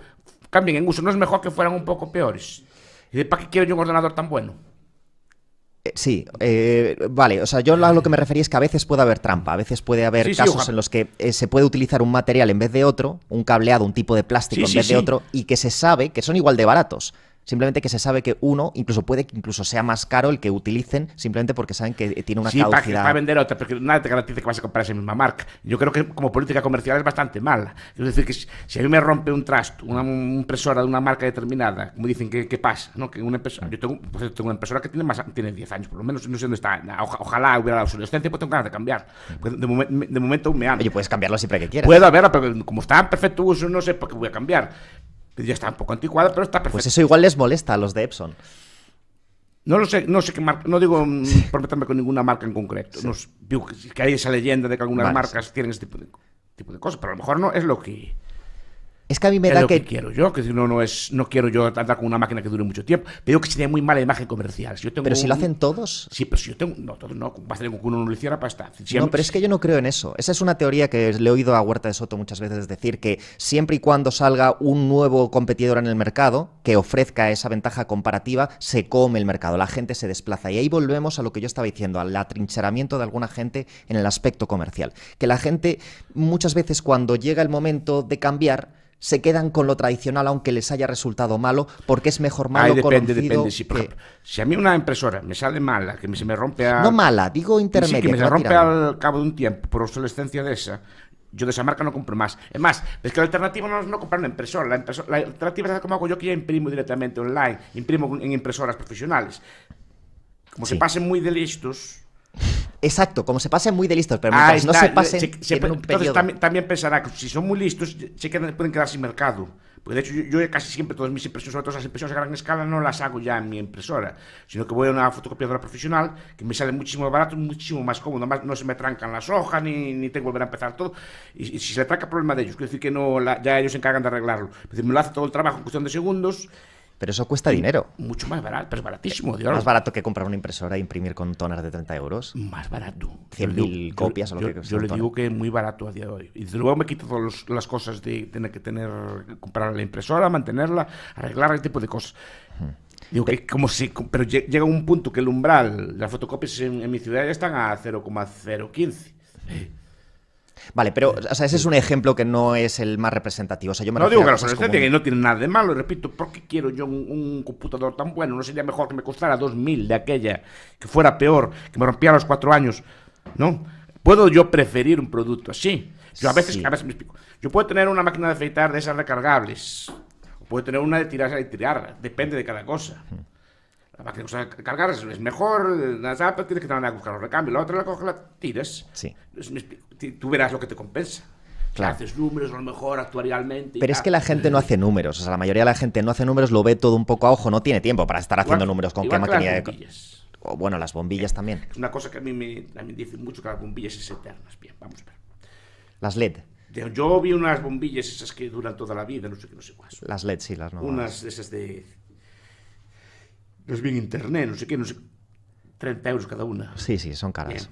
cambien en uso. No es mejor que fueran un poco peores. ¿Y para qué quiero yo un ordenador tan bueno? Eh, sí, eh, vale, o sea, yo a lo que me refería es que a veces puede haber trampa, a veces puede haber casos en los que eh, se puede utilizar un material en vez de otro, un cableado, un tipo de plástico en vez de otro, y que se sabe que son igual de baratos, Simplemente que se sabe que uno, incluso puede que incluso sea más caro el que utilicen, simplemente porque saben que eh, tiene una sí, caducidad. Para, para vender otra, porque nada te garantiza que vas a comprar esa misma marca. Yo creo que como política comercial es bastante mala. Es decir, que si a mí me rompe un trasto, una impresora de una marca determinada, como dicen, ¿qué, qué pasa? ¿No? Que una impresora, yo tengo, pues, una impresora que tiene más tiene 10 años, por lo menos, no sé dónde está. ojalá hubiera la obsolescencia, pues tengo ganas de cambiar. Pues de, de momento me han... Oye, puedes cambiarlo siempre que quieras. Puedo, a ver, pero como está en perfecto uso, no sé por qué voy a cambiar. Pues ya está un poco anticuada, pero está pues perfecta. Pues eso igual les molesta a los de Epson. No lo sé, no sé qué marca, no digo mm, prometerme con ninguna marca en concreto. que hay esa leyenda de que algunas marcas tienen este tipo de, tipo de, cosas, pero a lo mejor no es lo que es que a mí me da que... no quiero yo, que no, no es, no quiero yo andar con una máquina que dure mucho tiempo. Pero que tiene muy mala imagen comercial. pero si lo hacen todos. Sí, pero si yo tengo. No, todos no. va que uno no lo hiciera para pues estar. no, pero es que yo no creo en eso. Esa es una teoría que le he oído a Huerta de Soto muchas veces decir que siempre y cuando salga un nuevo competidor en el mercado que ofrezca esa ventaja comparativa, se come el mercado, la gente se desplaza. Y ahí volvemos a lo que yo estaba diciendo, al atrincheramiento de alguna gente en el aspecto comercial. Que la gente muchas veces cuando llega el momento de cambiar, se quedan con lo tradicional aunque les haya resultado malo, porque es mejor malo depende, conocido depende. Si, que... si, a mí una impresora me sale mala, que se me rompe No mala, digo intermedia. que me rompe al cabo de un tiempo por obsolescencia de esa, yo de esa marca no compro más. Es más, es que la alternativa no es no comprar una impresora. La, alternativa es como hago yo que ya imprimo directamente online, imprimo en impresoras profesionales. Como se pasen muy de listos, Exacto, como se pasen muy de listos, pero no se pasen También, pensará que si son muy listos, pueden quedar sin mercado. Pues, de hecho yo, casi siempre todas mis impresiones, todas las impresiones a gran escala, no las hago ya en mi impresora, sino que voy a una fotocopiadora profesional que me sale muchísimo más barato, muchísimo más cómodo. Además no se me trancan las hojas ni, tengo que volver a empezar todo. Y, si se le tranca, problema de ellos. Quiero decir que no, ya ellos se encargan de arreglarlo. me lo hace todo el trabajo en cuestión de segundos pero eso cuesta dinero. Mucho más barato, pero es baratísimo. Dios. Más barato que comprar una impresora e imprimir con tonas de 30 euros. Más barato. 100.000 copias yo, o lo que Yo le digo que es muy barato a día de hoy. Y desde luego me quito todas las cosas de tener que tener, comprar la impresora, mantenerla, arreglar el tipo de cosas. Digo como si, pero llega un punto que el umbral, las fotocopias en, en mi ciudad ya están a 0,015. Vale, pero ese es un ejemplo que no es el más representativo. O sea, yo no digo que no tiene nada de malo, repito, ¿por qué quiero yo un, computador tan bueno? ¿No sería mejor que me costara 2.000 de aquella, que fuera peor, que me rompiera los cuatro años? No, puedo yo preferir un producto así. Yo a veces, me explico. Yo puedo tener una máquina de afeitar de esas recargables, o puedo tener una de tirar y tirar, depende de cada cosa la máquina que cargar es, mejor, las apps tienes que tener que buscar los recambios, la otra la coges, la tiras. Sí. Tú verás lo que te compensa. Claro. haces números a lo mejor actuarialmente. Pero es que la gente no hace números, o sea, la mayoría de la gente no hace números, lo ve todo un poco a ojo, no tiene tiempo para estar haciendo números con qué maquinaria de... O bueno, las bombillas eh, también. Es una cosa que a mí me, mucho que las bombillas es eternas. Bien, vamos a ver. Las LED. Yo vi unas bombillas esas que duran toda la vida, no sé qué, no sé cuáles. Las LED, sí, las nuevas. Unas de esas de es bien internet, no sé qué, no sé... 30 euros cada una. Sí, sí, son caras. Bien.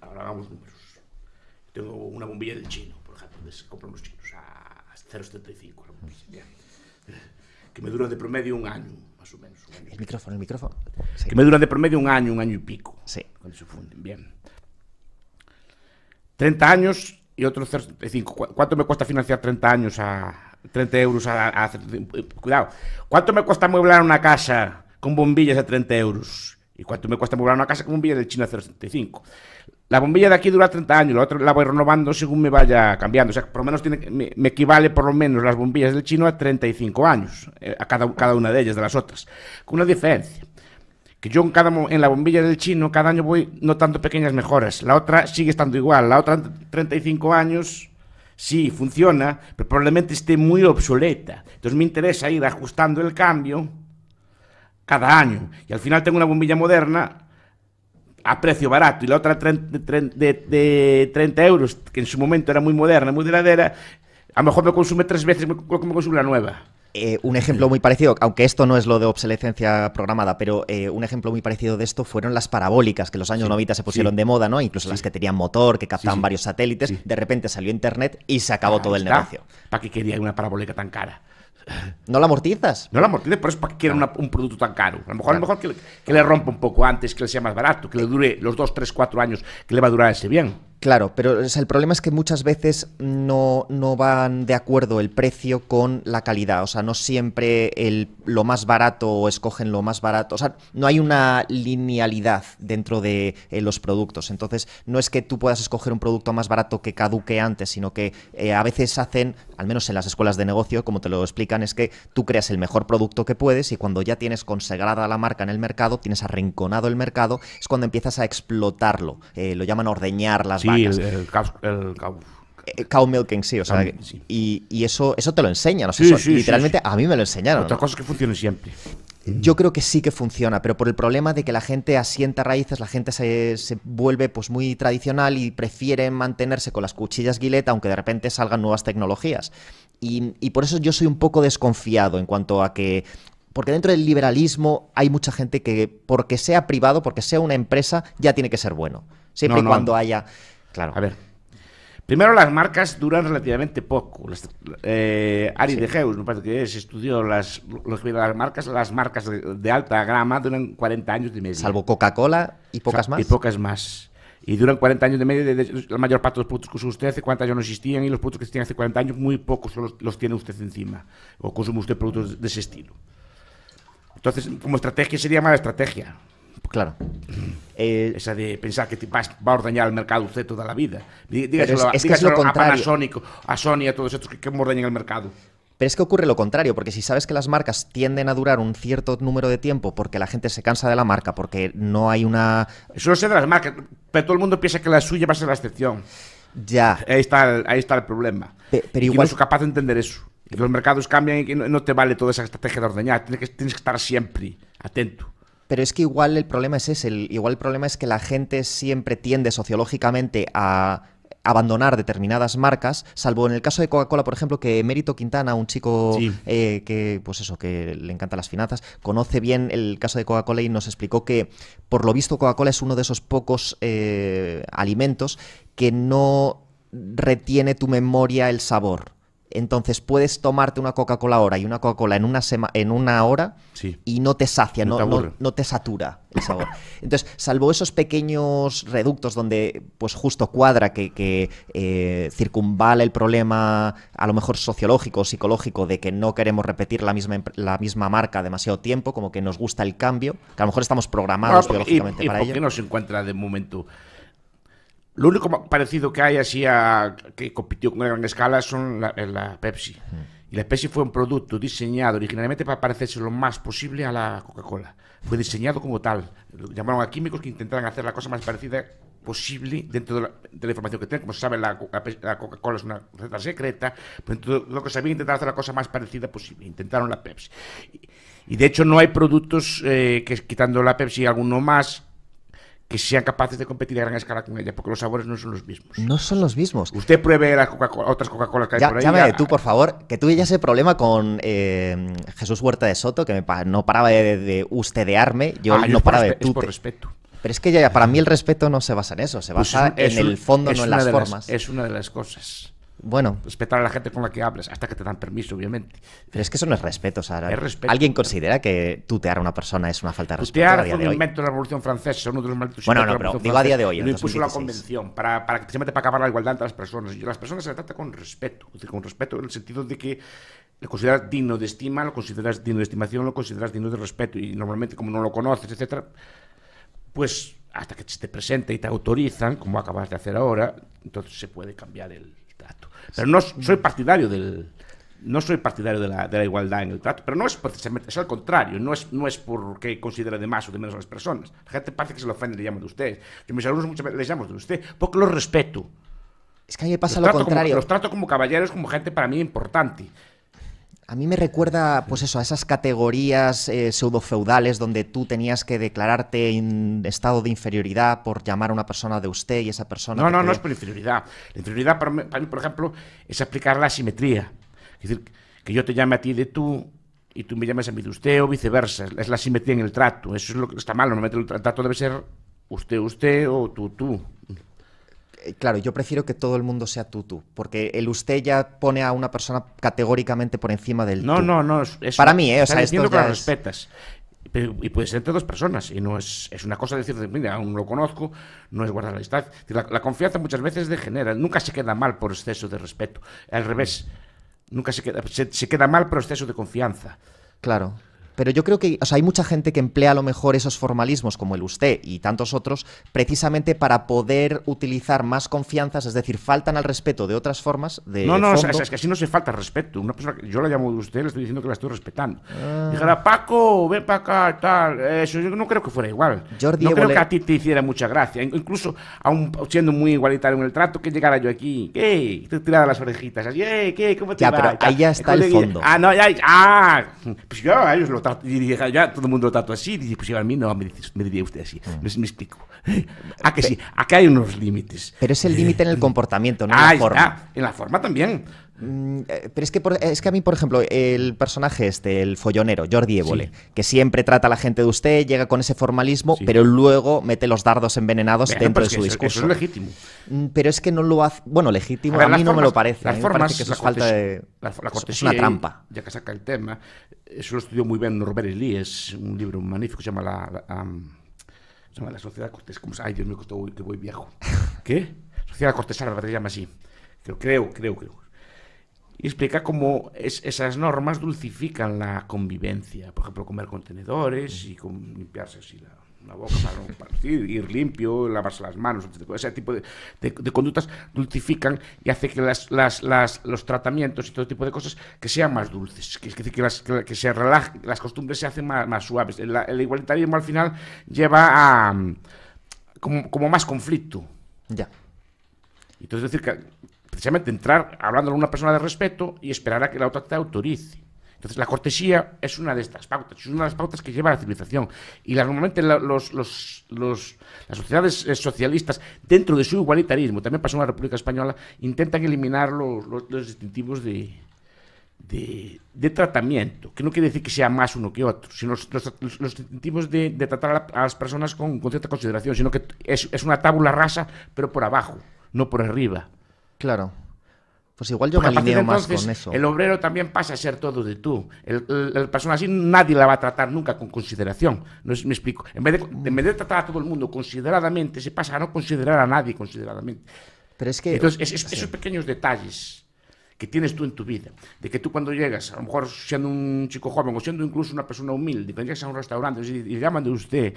Ahora hagamos números. Tengo una bombilla del chino, por ejemplo, que se chinos a 0,75. Que me duran de promedio un año, más o menos. El micrófono, el micrófono. Que me duran de promedio un año, un año y pico. Sí. Cuando se funden, bien. 30 años y otros 0,75. ¿Cuánto me cuesta financiar 30 años a 30 euros a, Cuidado. ¿Cuánto me cuesta amueblar una casa con bombillas a 30 euros. ¿Y cuánto me cuesta comprar una casa con bombillas de China 0,75? La bombilla de aquí dura 30 años, la otra la voy renovando según me vaya cambiando. O sea, por lo menos tiene, me, equivale por lo menos las bombillas del chino a 35 años, eh, a cada, cada una de ellas, de las otras. Con una diferencia, que yo en, cada, en la bombilla del chino cada año voy notando pequeñas mejoras. La otra sigue estando igual, la otra 35 años sí funciona, pero probablemente esté muy obsoleta. Entonces me interesa ir ajustando el cambio cada año y al final tengo una bombilla moderna a precio barato y la otra de 30 euros, que en su momento era muy moderna, muy duradera, a lo mejor me consume tres veces como que me consume la nueva. Eh, un ejemplo muy parecido, aunque esto no es lo de obsolescencia programada, pero eh, un ejemplo muy parecido de esto fueron las parabólicas, que en los años 90 se pusieron de moda, ¿no? Incluso las que tenían motor, que captaban varios satélites. De repente salió Internet y se acabó ah, todo el negocio. ¿Para qué quería una parabólica tan cara? No la amortizas. No la amortizas, por eso para que quiera un producto tan caro. A lo mejor, mejor que, que, le rompa un poco antes, que le sea más barato, que le dure los 2, 3, 4 años que le va a durar ese bien. Claro, pero el problema es que muchas veces no, no, van de acuerdo el precio con la calidad. O sea, no siempre lo más barato o escogen lo más barato. O sea, no hay una linealidad dentro de eh, los productos. Entonces, no es que tú puedas escoger un producto más barato que caduque antes, sino que eh, a veces hacen, al menos en las escuelas de negocio, como te lo explican, es que tú creas el mejor producto que puedes y cuando ya tienes consagrada la marca en el mercado, tienes arrinconado el mercado, es cuando empiezas a explotarlo. Eh, lo llaman ordeñar las el, el, el eh, Cow milking, sí, o sea, sí. Y, eso, eso te lo enseña no sí, literalmente a mí me lo enseñaron. Otra cosa es que funcione siempre. Yo creo que sí que funciona, pero por el problema de que la gente asienta raíces, la gente se, vuelve pues muy tradicional y prefiere mantenerse con las cuchillas guileta, aunque de repente salgan nuevas tecnologías. Y, por eso yo soy un poco desconfiado en cuanto a que porque dentro del liberalismo hay mucha gente que, porque sea privado, porque sea una empresa, ya tiene que ser bueno. Siempre y cuando haya Claro. A ver. Primero, las marcas duran relativamente poco. Eh, Ari de Geus, me parece que es, estudió las, las marcas, las marcas de, alta grama duran 40 años de medio. Salvo Coca-Cola y pocas más. Y pocas más. Y duran 40 años de medio. De, la mayor parte de los productos que usted hace 40 años no existían y los productos que existían hace 40 años, muy pocos los, los tiene usted encima. O consume usted productos de ese estilo. Entonces, como estrategia sería mala estrategia. Pues claro. (clears throat) Eh, esa de pensar que vas, va a ordeñar el mercado usted toda la vida. Dígaselo, es, a, que es lo contrario. a Panasonic, a Sony, a todos estos que, que ordeñan el mercado. Pero es que ocurre lo contrario, porque si sabes que las marcas tienden a durar un cierto número de tiempo porque la gente se cansa de la marca, porque no hay una... Eso no sé de las marcas, pero todo el mundo piensa que la suya va a ser la excepción. Ya. Ahí está el, ahí está el problema. pero y igual... no soy capaz de entender eso. los mercados cambian y no, te vale toda esa estrategia de ordeñar. que, tienes que estar siempre atento. Pero es que igual el problema es ese, el, igual el problema es que la gente siempre tiende sociológicamente a abandonar determinadas marcas, salvo en el caso de Coca-Cola, por ejemplo, que Mérito Quintana, un chico eh, que, pues eso, que le encanta las finanzas, conoce bien el caso de Coca-Cola y nos explicó que, por lo visto, Coca-Cola es uno de esos pocos eh, alimentos que no retiene tu memoria el sabor. Entonces puedes tomarte una Coca-Cola ahora y una Coca-Cola en, una en una hora y no te sacia, no, te satura el sabor. Entonces, salvo esos pequeños reductos donde pues justo cuadra que, que eh, circunvala el problema a lo mejor sociológico o psicológico de que no queremos repetir la misma, la misma marca demasiado tiempo, como que nos gusta el cambio, que a lo mejor estamos programados biológicamente para y ello. ¿Por qué no se encuentra de momento lo único parecido que hay así que compitió con gran escala son la, eh, Pepsi. Mm. Y la Pepsi fue un producto diseñado originalmente para parecerse lo más posible a la Coca-Cola. Fue diseñado como tal. llamaron a químicos que intentaran hacer la cosa más parecida posible dentro de la, información que tienen. Como se sabe, la, Coca-Cola es una receta secreta, pero lo que sabía intentaron hacer la cosa más parecida posible. Intentaron la Pepsi. Y, de hecho no hay productos eh, que quitando la Pepsi alguno más que sean capaces de competir a gran escala con ella, porque los sabores no son los mismos. No son los mismos. Usted pruebe otras Coca-Colas que hay por ahí. Llámame tú, por favor, que tuve ya ese problema con eh, Jesús Huerta de Soto, que no paraba de, ustedearme, yo ah, no paraba de... Es respeto. Pero es que ya, para mí el respeto no se basa en eso, se pues basa en el fondo, no en las formas. es una de las cosas. Bueno. Respetar a la gente con la que hablas hasta que te dan permiso, obviamente. Pero es que eso no es respeto, Sara. Es respeto. ¿Alguien considera que tutear a una persona es una falta de respeto? Tutear es un invento de la Revolución Francesa, uno de los malditos Bueno, no, pero digo a día de hoy. Lo impuso la Convención, para, para, precisamente para acabar la igualdad entre las personas. Y a las personas se les trata con respeto, con respeto en el sentido de que lo consideras digno de estima, lo consideras digno de estimación, lo consideras digno de respeto. Y normalmente, como no lo conoces, etcétera, pues hasta que te presente y te autorizan, como acabas de hacer ahora, entonces se puede cambiar el, pero no soy partidario del, no soy partidario de la, de la, igualdad en el trato, pero no es precisamente, es al contrario, no es, no es porque considere de más o de menos a las personas. La gente parece que se lo ofende, le llamo de ustedes. Yo mis alumnos muchas veces les llamo de usted, porque los respeto. Es que a mí me pasa lo contrario. los trato como caballeros, como gente para mí importante. A mí me recuerda, pues eso, a esas categorías eh, pseudo donde tú tenías que declararte en estado de inferioridad por llamar a una persona de usted y esa persona... No, no, no es por inferioridad. La inferioridad para mí, por ejemplo, es aplicar la asimetría. Es decir, que yo te llame a ti de tú y tú me llames a mí de usted o viceversa. Es la simetría en el trato. Eso es lo que está mal. Normalmente el trato debe ser usted, usted o tú, tú. Eh, claro, yo prefiero que todo el mundo sea tú, tú, porque el usted ya pone a una persona categóricamente por encima del no, No, no, es Para mí, ¿eh? O sea, esto respetas. Y puede ser entre dos personas, y no es, es una cosa decir, mira, aún lo conozco, no es guardar la distancia. La, confianza muchas veces degenera, nunca se queda mal por exceso de respeto. Al revés, nunca se queda, se, se queda mal por exceso de confianza. Claro. Pero yo creo que o sea, hay mucha gente que emplea a lo mejor esos formalismos como el usted y tantos otros precisamente para poder utilizar más confianzas, es decir, faltan al respeto de otras formas de... No, no, es que así no se falta respeto. Una persona yo la llamo de usted, le estoy diciendo que la estoy respetando. Ah. Dijera, Paco, ve para acá, tal. Eso yo no creo que fuera igual. Jordi no creo que a ti te hiciera mucha gracia. Incluso, aún siendo muy igualitario en el trato, que llegara yo aquí, ¿qué? Te tiraba las orejitas, así, ¿qué? ¿Cómo te ya, Pero ahí ya está el fondo. Ah, no, ya, ah, pues yo a ellos lo y dije, ah, ya todo el mundo lo trató así, y dije, pues a mí no me, me diría usted así, mm. me, me, explico. Mm. Ah, que sí, acá hay unos límites. Pero es el límite en el eh, comportamiento, no en la forma. Está, en la forma también. Mm, eh, pero es que, es que a mí, por ejemplo, el personaje este, el follonero, Jordi Évole, que siempre trata a la gente de usted, llega con ese formalismo, pero luego mete los dardos envenenados dentro de su discurso. es legítimo. Mm, pero es que no lo hace. Bueno, legítimo, a, mí no me lo parece. es falta una trampa. Ya que saca el tema, eso lo estudió muy bien Lee, Es un libro magnífico se llama La. se llama Sociedad Cortesana. Ay, Dios mío, que voy, voy viejo. (laughs) ¿Qué? Sociedad Cortesana, la verdad, se llama así. creo, creo. creo y explica cómo es, esas normas dulcifican la convivencia. Por ejemplo, comer contenedores y limpiarse así la, boca para ir limpio, lavarse las manos, ese tipo de, conductas dulcifican y hace que las, los tratamientos y todo tipo de cosas que sean más dulces, que, decir que, las, que se las costumbres se hacen más, suaves. El, igualitarismo al final lleva a mm, como, como más conflicto. Ya. Entonces, decir, que, precisamente entrar hablando a una persona de respeto y esperar a que la otra te autorice. Entonces, la cortesía es una de estas pautas, es una de las pautas que lleva a la civilización. Y normalmente los, los, los, las sociedades eh, socialistas, dentro de su igualitarismo, también pasó en la República Española, intentan eliminar los, los distintivos de, de, de, tratamiento, que no quiere decir que sea más uno que otro, sino los, los, distintivos de, de, tratar a, las personas con, con cierta consideración, sino que es, es, una tábula rasa, pero por abajo, no por arriba. Claro. Pues igual yo me alineo más con eso. El obrero también pasa a ser todo de tú. El, persona así nadie la va a tratar nunca con consideración. No es, me explico. En vez, de, en tratar a todo el mundo consideradamente, se pasa a no considerar a nadie consideradamente. Pero es que. esos pequeños detalles que tienes tú en tu vida, de que tú cuando llegas, a lo mejor siendo un chico joven o siendo incluso una persona humilde, cuando a un restaurante y, y llaman de usted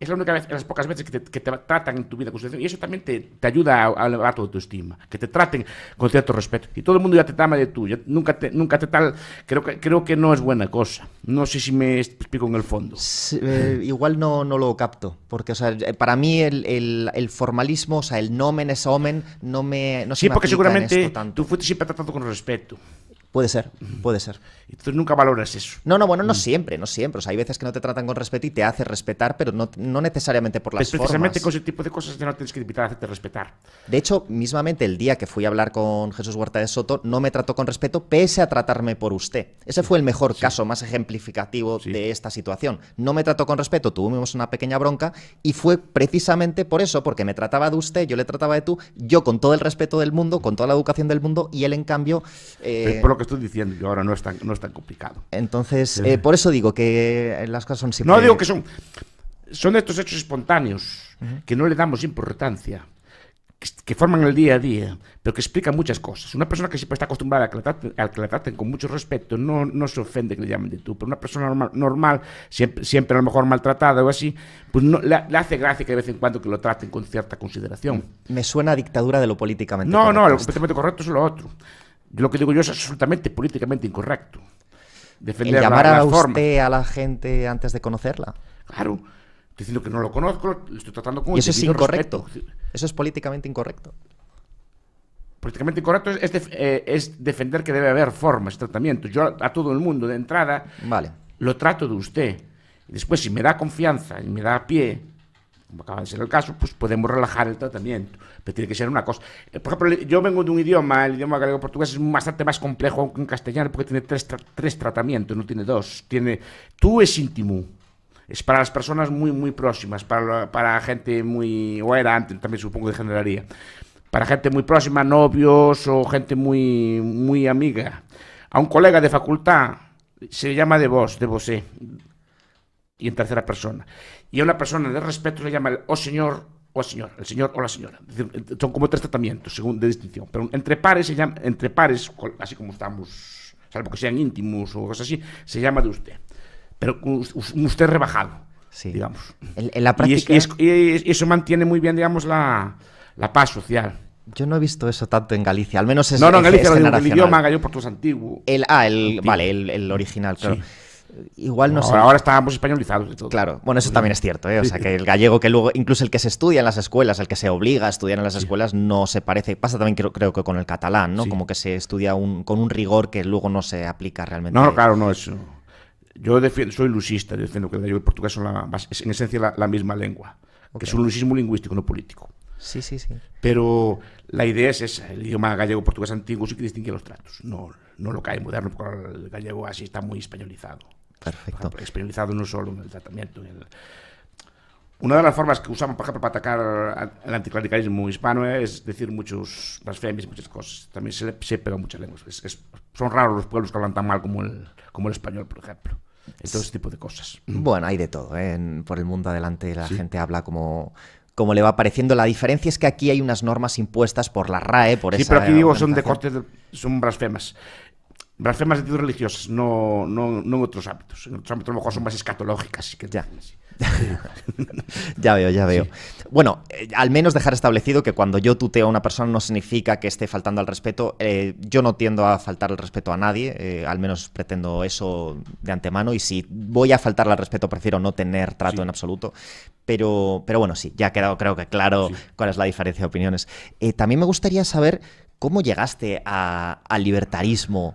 es la única vez, las pocas veces que te, tratan en tu vida con Y eso también te, ayuda a, a elevar tu autoestima. Que te traten con cierto respeto. Y todo el mundo ya te ama de tú. nunca, te, nunca te tal. Creo que, creo que no es buena cosa. No sé si me explico en el fondo. Eh, igual no, no lo capto. Porque, o sea, eh, para mí el, formalismo, o sea, el nomen es omen, no me. No se sí, porque seguramente tú fuiste siempre tratado con respeto. Puede ser, puede ser. Y tú nunca valoras eso. No, no, bueno, no mm. siempre, no siempre. O sea, hay veces que no te tratan con respeto y te haces respetar, pero no, no necesariamente por las pues Es Precisamente con ese tipo de cosas que no tienes que invitar a hacerte respetar. De hecho, mismamente el día que fui a hablar con Jesús Huerta de Soto, no me trató con respeto, pese a tratarme por usted. Ese fue el mejor caso, más ejemplificativo de esta situación. No me trató con respeto, tuvimos una pequeña bronca y fue precisamente por eso, porque me trataba de usted, yo le trataba de tú, yo con todo el respeto del mundo, con toda la educación del mundo y él en cambio... Eh, estoy diciendo que ahora no es tan, no es tan complicado. Entonces, eh, por eso digo que las cosas son siempre... No digo que son... Son estos hechos espontáneos que no le damos importancia, que, forman el día a día, pero que explican muchas cosas. Una persona que siempre está acostumbrada a que la traten, con mucho respeto no, no se ofende que le llamen de tú, pero una persona normal, normal siempre, siempre, a lo mejor maltratada o así, pues no, le, hace gracia que de vez en cuando que lo traten con cierta consideración. Me suena a dictadura de lo políticamente no, correcto. No, no, lo políticamente correcto es lo otro. Yo lo que digo yo es absolutamente políticamente incorrecto. Defender llamar a usted a la gente antes de conocerla. Claro. diciendo que no lo conozco, lo estoy tratando con... Y eso es incorrecto. Eso es políticamente incorrecto. Políticamente incorrecto es, eh, defender que debe haber formas, tratamiento. Yo a, todo el mundo de entrada vale. lo trato de usted. Después, si me da confianza y me da pie, como acaba de ser el caso, pues podemos relajar el tratamiento. Pero tiene que ser una cosa. Eh, por ejemplo, yo vengo de un idioma, el idioma galego-portugués es bastante más complejo que en castellano porque tiene tres, tres tratamientos, no tiene dos. Tiene tú es íntimo. Es para las personas muy, muy próximas, para, para gente muy... o era antes, también supongo que generaría. Para gente muy próxima, novios o gente muy, muy amiga. A un colega de facultad se llama de vos, de vosé. Y en tercera persona y a una persona de respeto le llama el o oh señor o oh señor, el señor o la señora. Eh, son como tres tratamientos según de distinción, pero entre pares se llama, entre pares, así como estamos, salvo que sean íntimos o cosas así, se llama de usted, pero usted rebajado, digamos. En, la y, eso mantiene muy bien, digamos, la, paz social. Yo no he visto eso tanto en Galicia, al menos es No, no, en Galicia el, idioma gallo portugués antiguo. El, ah, vale, el, original, claro. Igual no, sé. Ahora estábamos pues, españolizados Claro, bueno, eso también es cierto, ¿eh? O sea, que el gallego que luego, incluso el que se estudia en las escuelas, el que se obliga a estudiar en las escuelas, no se parece. Pasa también creo, que con el catalán, ¿no? Como que se estudia un, con un rigor que luego no se aplica realmente. No, claro, no, eso. Yo defiendo, soy lusista, yo defiendo que el gallego y el portugués son en esencia la, misma lengua, que es un lusismo lingüístico, no político. Sí, sí, sí. Pero la idea es esa, el idioma gallego-portugués antiguo sí que distingue los tratos, no, no lo cae moderno, porque el gallego así está muy españolizado. Perfecto. Especializado no solo en el tratamiento. Una de las formas que usamos, por ejemplo, para atacar el anticlericalismo hispano es decir muchos blasfemias y muchas cosas. También se, se pega muchas lenguas. son raros los pueblos que hablan tan mal como el, como el español, por ejemplo. Y todo ese tipo de cosas. Mm. Bueno, hay de todo. ¿eh? por el mundo adelante la gente habla como, como le va pareciendo. La diferencia es que aquí hay unas normas impuestas por la RAE, por Sí, pero aquí digo, son de cortes, son blasfemas más de títulos religiosas, no, no, no, en otros ámbitos. En otros ámbitos a lo mejor son más escatológicas. ya. (laughs) ya veo, ya veo. Bueno, eh, al menos dejar establecido que cuando yo tuteo a una persona no significa que esté faltando al respeto. Eh, yo no tiendo a faltar el respeto a nadie, eh, al menos pretendo eso de antemano. Y si voy a faltar al respeto, prefiero no tener trato en absoluto. Pero, pero bueno, sí, ya ha quedado creo que claro cuál es la diferencia de opiniones. también me gustaría saber cómo llegaste al libertarismo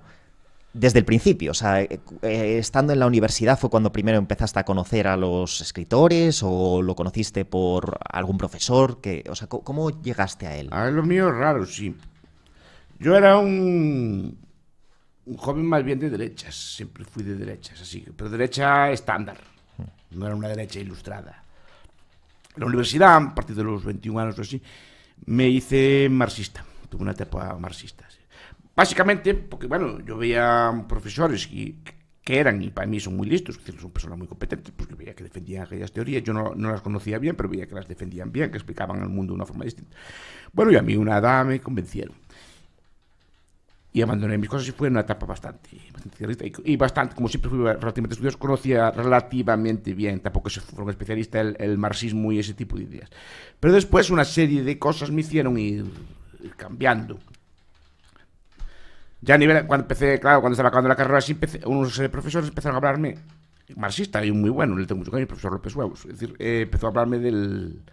desde el principio, o sea, eh, eh, estando en la universidad fue cuando primero empezaste a conocer a los escritores o lo conociste por algún profesor, que, o sea, ¿cómo llegaste a él? A ah, lo mío es raro, sí. Yo era un, joven más bien de derechas, siempre fui de derechas, así, pero derecha estándar, hmm. no era una derecha ilustrada. En La universidad, a partir de los 21 años o así, me hice marxista, tuve una etapa marxista, Básicamente, porque bueno, yo veía profesores que, eran, y para mí son muy listos, son personas muy competentes, porque veía que defendían aquellas teorías, yo no, las conocía bien, pero veía que las defendían bien, que explicaban al mundo de una forma distinta. Bueno, y a mí una edad me convencieron. Y abandoné mis cosas y fue una etapa bastante, bastante y, bastante, como siempre fui relativamente estudioso, conocía relativamente bien, tampoco se fue un especialista el marxismo y ese tipo de ideas. Pero después una serie de cosas me hicieron ir cambiando ya a nivel, cuando empecé, claro, cuando estaba acabando la carrera, así unos eh, profesores empezaron a hablarme, marxista y muy bueno, le tengo mucho cariño, el profesor López Huevos, es decir, eh, empezó a hablarme del,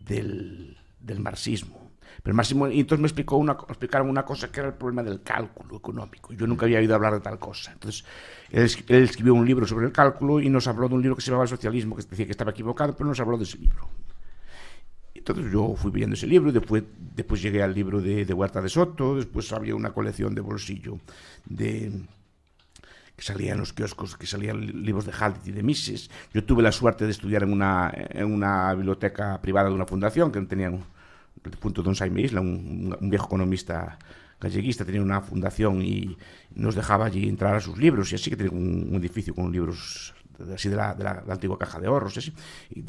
del, marxismo. Pero marxismo, y entonces me explicó una, explicaron una cosa que era el problema del cálculo económico. Yo nunca había oído hablar de tal cosa. Entonces, él escribió un libro sobre el cálculo y nos habló de un libro que se llamaba El Socialismo, que decía que estaba equivocado, pero nos habló de ese libro. Entonces yo fui viendo ese libro, después, después llegué al libro de, Huerta de Soto, después había una colección de bolsillo de que salían los kioscos, que salían libros de Haldit y de Mises. Yo tuve la suerte de estudiar en una, en una biblioteca privada de una fundación que tenía un, punto Don Saime Isla, un, viejo economista galleguista, tenía una fundación y nos dejaba allí entrar a sus libros y así que tenía un, un edificio con libros así de la, antigua caja de ahorros, y,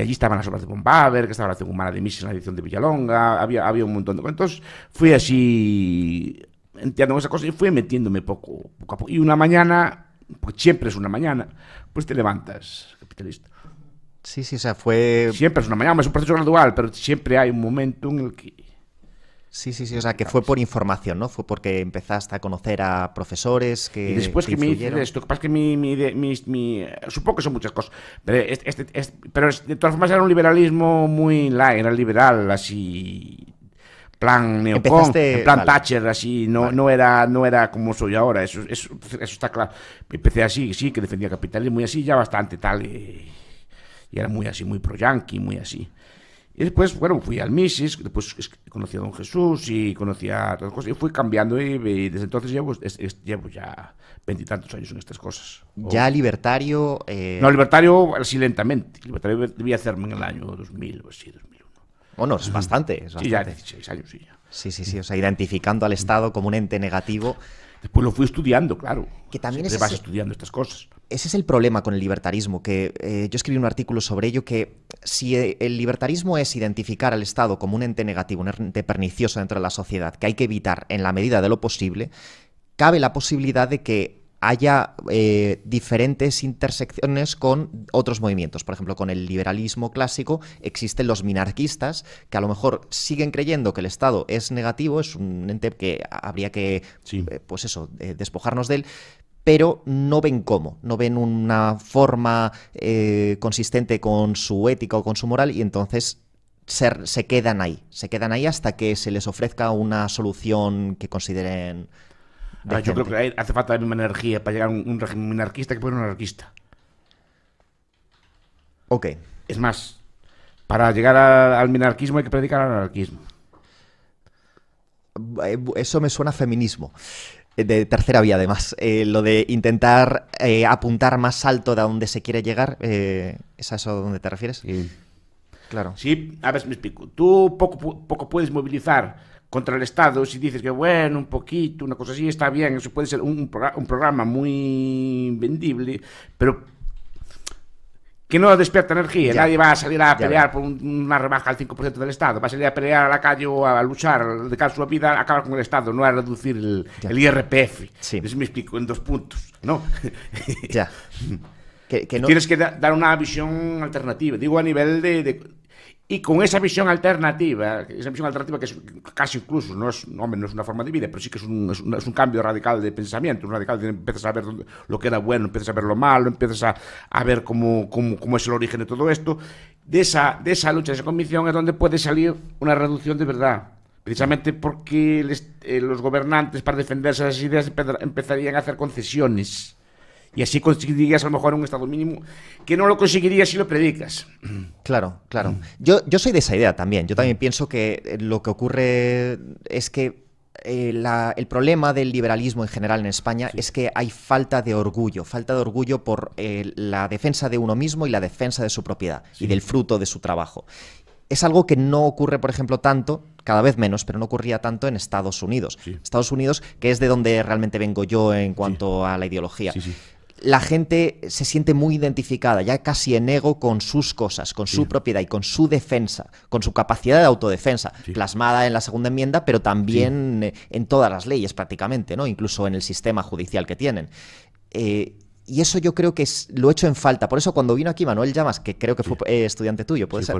allí estaban las obras de Bombaber, que estaba la segunda humana de Mises en la edición de Villalonga, había, había un montón de cuentos fui así entiendo esa cosa y fui metiéndome poco, poco a poco. Y una mañana, porque siempre es una mañana, pues te levantas, capitalista. Sí, sí, o fue... Siempre es una mañana, es un proceso gradual, pero siempre hay un momento en el que Sí, sí, sí. O sea, que fue por información, ¿no? Fue porque empezaste a conocer a profesores que. Y después que me hicieron esto, que que mi, eh, Supongo que son muchas cosas. Pero, de todas formas era un liberalismo muy la era liberal, así. Plan neocon, plan Thatcher, así. No, no, era, no era como soy ahora, eso, eso, está claro. Empecé así, sí, que defendía capitalismo y así, ya bastante tal. Y, era muy así, muy pro-yankee, muy así. Y después, bueno, fui al Misis, después conocí a Don Jesús y conocí a otras cosas. Y fui cambiando y, desde entonces llevo, llevo ya veintitantos años en estas cosas. ¿Ya libertario? Eh, no, libertario así lentamente. Libertario debía hacerme en el año 2000 o así, 2001. Bueno, es bastante. Es bastante. Sí, ya 16 años, sí. Ya. Sí, sí, sí. O sea, identificando al Estado como un ente negativo Después lo fui estudiando, claro. Que también Siempre vas estudiando estas cosas. Ese es el problema con el libertarismo, que eh, yo escribí un artículo sobre ello que si eh, el libertarismo es identificar al Estado como un ente negativo, un ente pernicioso dentro de la sociedad, que hay que evitar en la medida de lo posible, cabe la posibilidad de que haya eh, diferentes intersecciones con otros movimientos. Por ejemplo, con el liberalismo clásico existen los minarquistas que a lo mejor siguen creyendo que el Estado es negativo, es un ente que habría que, eh, pues eso, eh, despojarnos de él, pero no ven cómo, no ven una forma consistente con su ética o con su moral y entonces se quedan ahí, se quedan ahí hasta que se les ofrezca una solución que consideren Ah, yo creo que hace falta la misma energía para llegar a un, régimen minarquista que para un anarquista. Ok. Es más, para llegar al minarquismo hay que predicar al anarquismo. Eh, eso me suena feminismo. Eh, de tercera vía, además. Eh, lo de intentar apuntar más alto de donde se quiere llegar. ¿Es a eso a donde te refieres? Sí. Claro. Sí, a ver, me explico. Tú poco, poco puedes movilizar contra el Estado, si dices que bueno, un poquito, una cosa así, está bien, eso puede ser un, programa muy vendible, pero que no despierta energía. Nadie va a salir a pelear por una rebaja al 5% del Estado. Va a salir a pelear a la calle o a luchar, a su vida a acabar con el Estado, no a reducir el, IRPF. Eso me explico en dos puntos, ¿no? ya. (laughs) Que, no... Tienes que dar una visión alternativa. Digo, a nivel de y con esa visión alternativa, esa visión alternativa que es casi incluso, no es, no, no una forma de vida, pero sí que es un, cambio radical de pensamiento, un radical que empiezas a ver lo que era bueno, empiezas a ver lo malo, empiezas a, ver cómo, es el origen de todo esto. De esa, de esa lucha, de esa convicción es donde puede salir una reducción de verdad. Precisamente porque eh, los gobernantes, para defenderse de esas ideas, empezarían a hacer concesiones y así conseguirías a lo mejor un estado mínimo que no lo conseguirías si lo predicas. Claro, claro. Yo, yo soy de esa idea también. Yo también pienso que eh, lo que ocurre es que eh, el problema del liberalismo en general en España es que hay falta de orgullo, falta de orgullo por eh, la defensa de uno mismo y la defensa de su propiedad y del fruto de su trabajo. Es algo que no ocurre, por ejemplo, tanto, cada vez menos, pero no ocurría tanto en Estados Unidos. Estados Unidos, que es de donde realmente vengo yo en cuanto a la ideología la gente se siente muy identificada, ya casi en ego, con sus cosas, con su propiedad y con su defensa, con su capacidad de autodefensa, plasmada en la segunda enmienda, pero también en todas las leyes prácticamente, ¿no? incluso en el sistema judicial que tienen. Eh, y eso yo creo que es, lo he hecho en falta. Por eso cuando vino aquí Manuel Llamas, que creo que fue eh, estudiante tuyo, puede ser.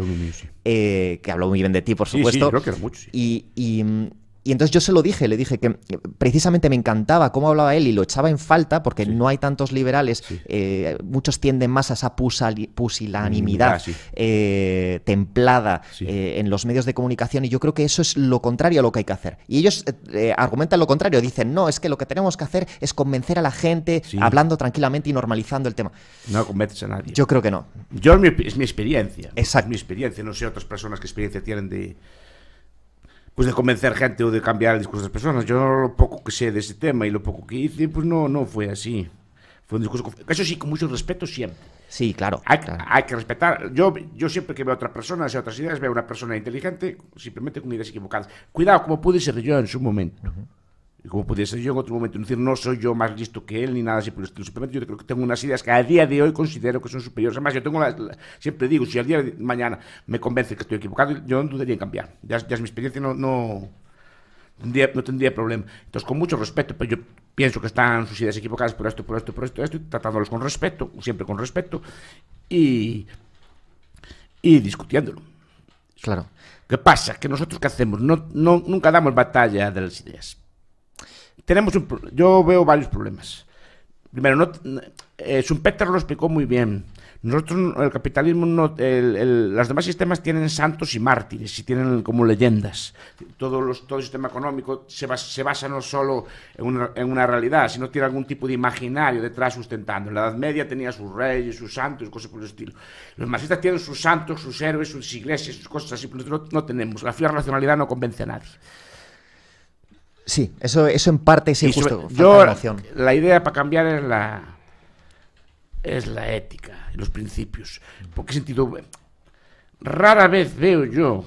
Eh, que habló muy bien de ti, por supuesto. creo que mucho, y, mm, y entonces yo se lo dije, le dije que precisamente me encantaba cómo hablaba él y lo echaba en falta porque no hay tantos liberales, eh, muchos tienden más a esa pusilanimidad ah, eh, templada eh, en los medios de comunicación y yo creo que eso es lo contrario a lo que hay que hacer. Y ellos argumentan lo contrario, dicen, no, es que lo que tenemos que hacer es convencer a la gente hablando tranquilamente y normalizando el tema. No convences a nadie. Yo creo que no. Yo es mi, experiencia. Exacto. Es mi experiencia, no sé otras personas qué experiencia tienen de pues de convencer gente o de cambiar el discurso de personas. Yo lo poco que sé de ese tema y lo poco que hice, pues no, no fue así. Fue un discurso... Eso sí, con mucho respeto siempre. Sí, claro. Hay, que respetar. Yo, yo siempre que veo a otras personas y otras ideas, veo a una persona inteligente, simplemente con ideas equivocadas. Cuidado, como pude ser yo en su momento como podría ser yo en otro momento. decir, no soy yo más listo que él ni nada así por el yo creo que tengo unas ideas que a día de hoy considero que son superiores. Además, yo tengo siempre digo, si al día de mañana me convence que estoy equivocado, yo no dudaría en cambiar. Ya, es mi experiencia, no, no, tendría, no tendría problema. Entonces, con mucho respeto, pero yo pienso que están sus ideas equivocadas por esto, por esto, por esto, esto, tratándolos con respeto, siempre con respeto, y, y discutiéndolo. Claro. ¿Qué pasa? Que nosotros qué hacemos? no, nunca damos batalla de las ideas tenemos yo veo varios problemas. Primero, no, eh, Schumpeter lo explicó muy bien. Nosotros, el capitalismo, no, los demás sistemas tienen santos y mártires y tienen como leyendas. Todo, los, todo el sistema económico se, basa, se basa no solo en una, realidad, sino tiene algún tipo de imaginario detrás sustentando. En la Edad Media tenía sus reyes, sus santos, cosas por el estilo. Los marxistas tienen sus santos, sus héroes, sus iglesias, sus cosas así, pero nosotros no, tenemos. La fiera racionalidad no convence a nadie. Sí, eso, eso en parte es injusto. Yo, la idea para cambiar es la, es la ética, los principios. Porque sentido, rara vez veo yo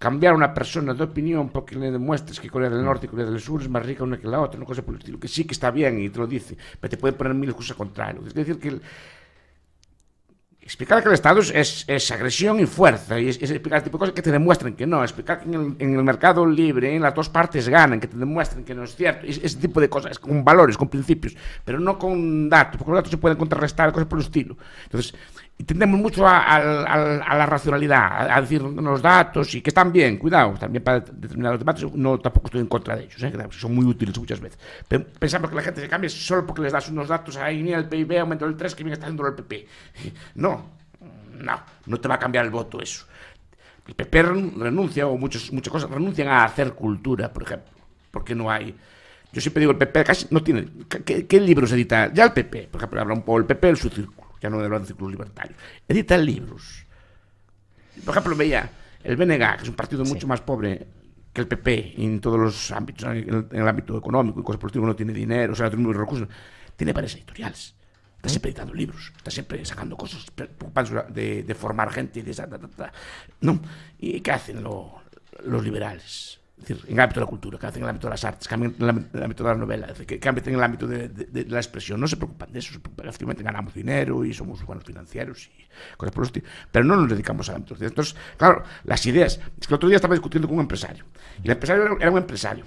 cambiar a una persona de opinión porque le demuestres que Corea del Norte y Corea del Sur es más rica una que la otra, una cosa por el estilo, que sí que está bien y te lo dice, pero te pueden poner mil cosas contrarias. Es decir, que Explicar que el Estado es, es agresión y fuerza, y es, explicar el este tipo de cosas que te demuestren que no, explicar que en el, mercado libre en las dos partes ganan, que te demuestren que no es cierto, ese tipo de cosas, con valores, con principios, pero no con datos, porque los datos se pueden contrarrestar, cosas por el estilo. Entonces, tendemos mucho a, la racionalidad, a, decir los datos y que están bien, cuidado, también para determinar los debates, no tampoco estoy en contra de ellos, eh, son muy útiles muchas veces. pensamos que la gente se cambia solo porque les das unos datos, ahí ni el PIB aumento el 3, que viene está haciendo el PP. (laughs) No, no, no te va a cambiar el voto eso. El PP renuncia, o muchas, muchas cosas, renuncian a hacer cultura, por ejemplo, porque no hay... Yo siempre digo, el PP casi no tiene... ¿Qué, qué libros edita? Ya el PP, por ejemplo, habla un poco el PP el su círculo ya no voy de círculos libertarios, edita libros. Por ejemplo, veía el BNG, que es un partido mucho más pobre que el PP en todos los ámbitos, en el, ámbito económico y cosas por no tiene dinero, o sea, no tiene recursos, tiene varias editoriales. Está ¿Eh? siempre editando libros, está siempre sacando cosas, preocupándose de, formar gente. De esa, No. ¿Y qué hacen los liberales? decir, en el ámbito de la cultura, que hacen en el ámbito de las artes, que en el ámbito de la novela, que cambien en el ámbito de, la expresión. No se preocupan de eso, Efectivamente, ganamos dinero y somos buenos financieros y cosas por los pero no nos dedicamos al ámbito. Entonces, claro, las ideas. Es que el otro día estaba discutiendo con un empresario, y el empresario era, un empresario,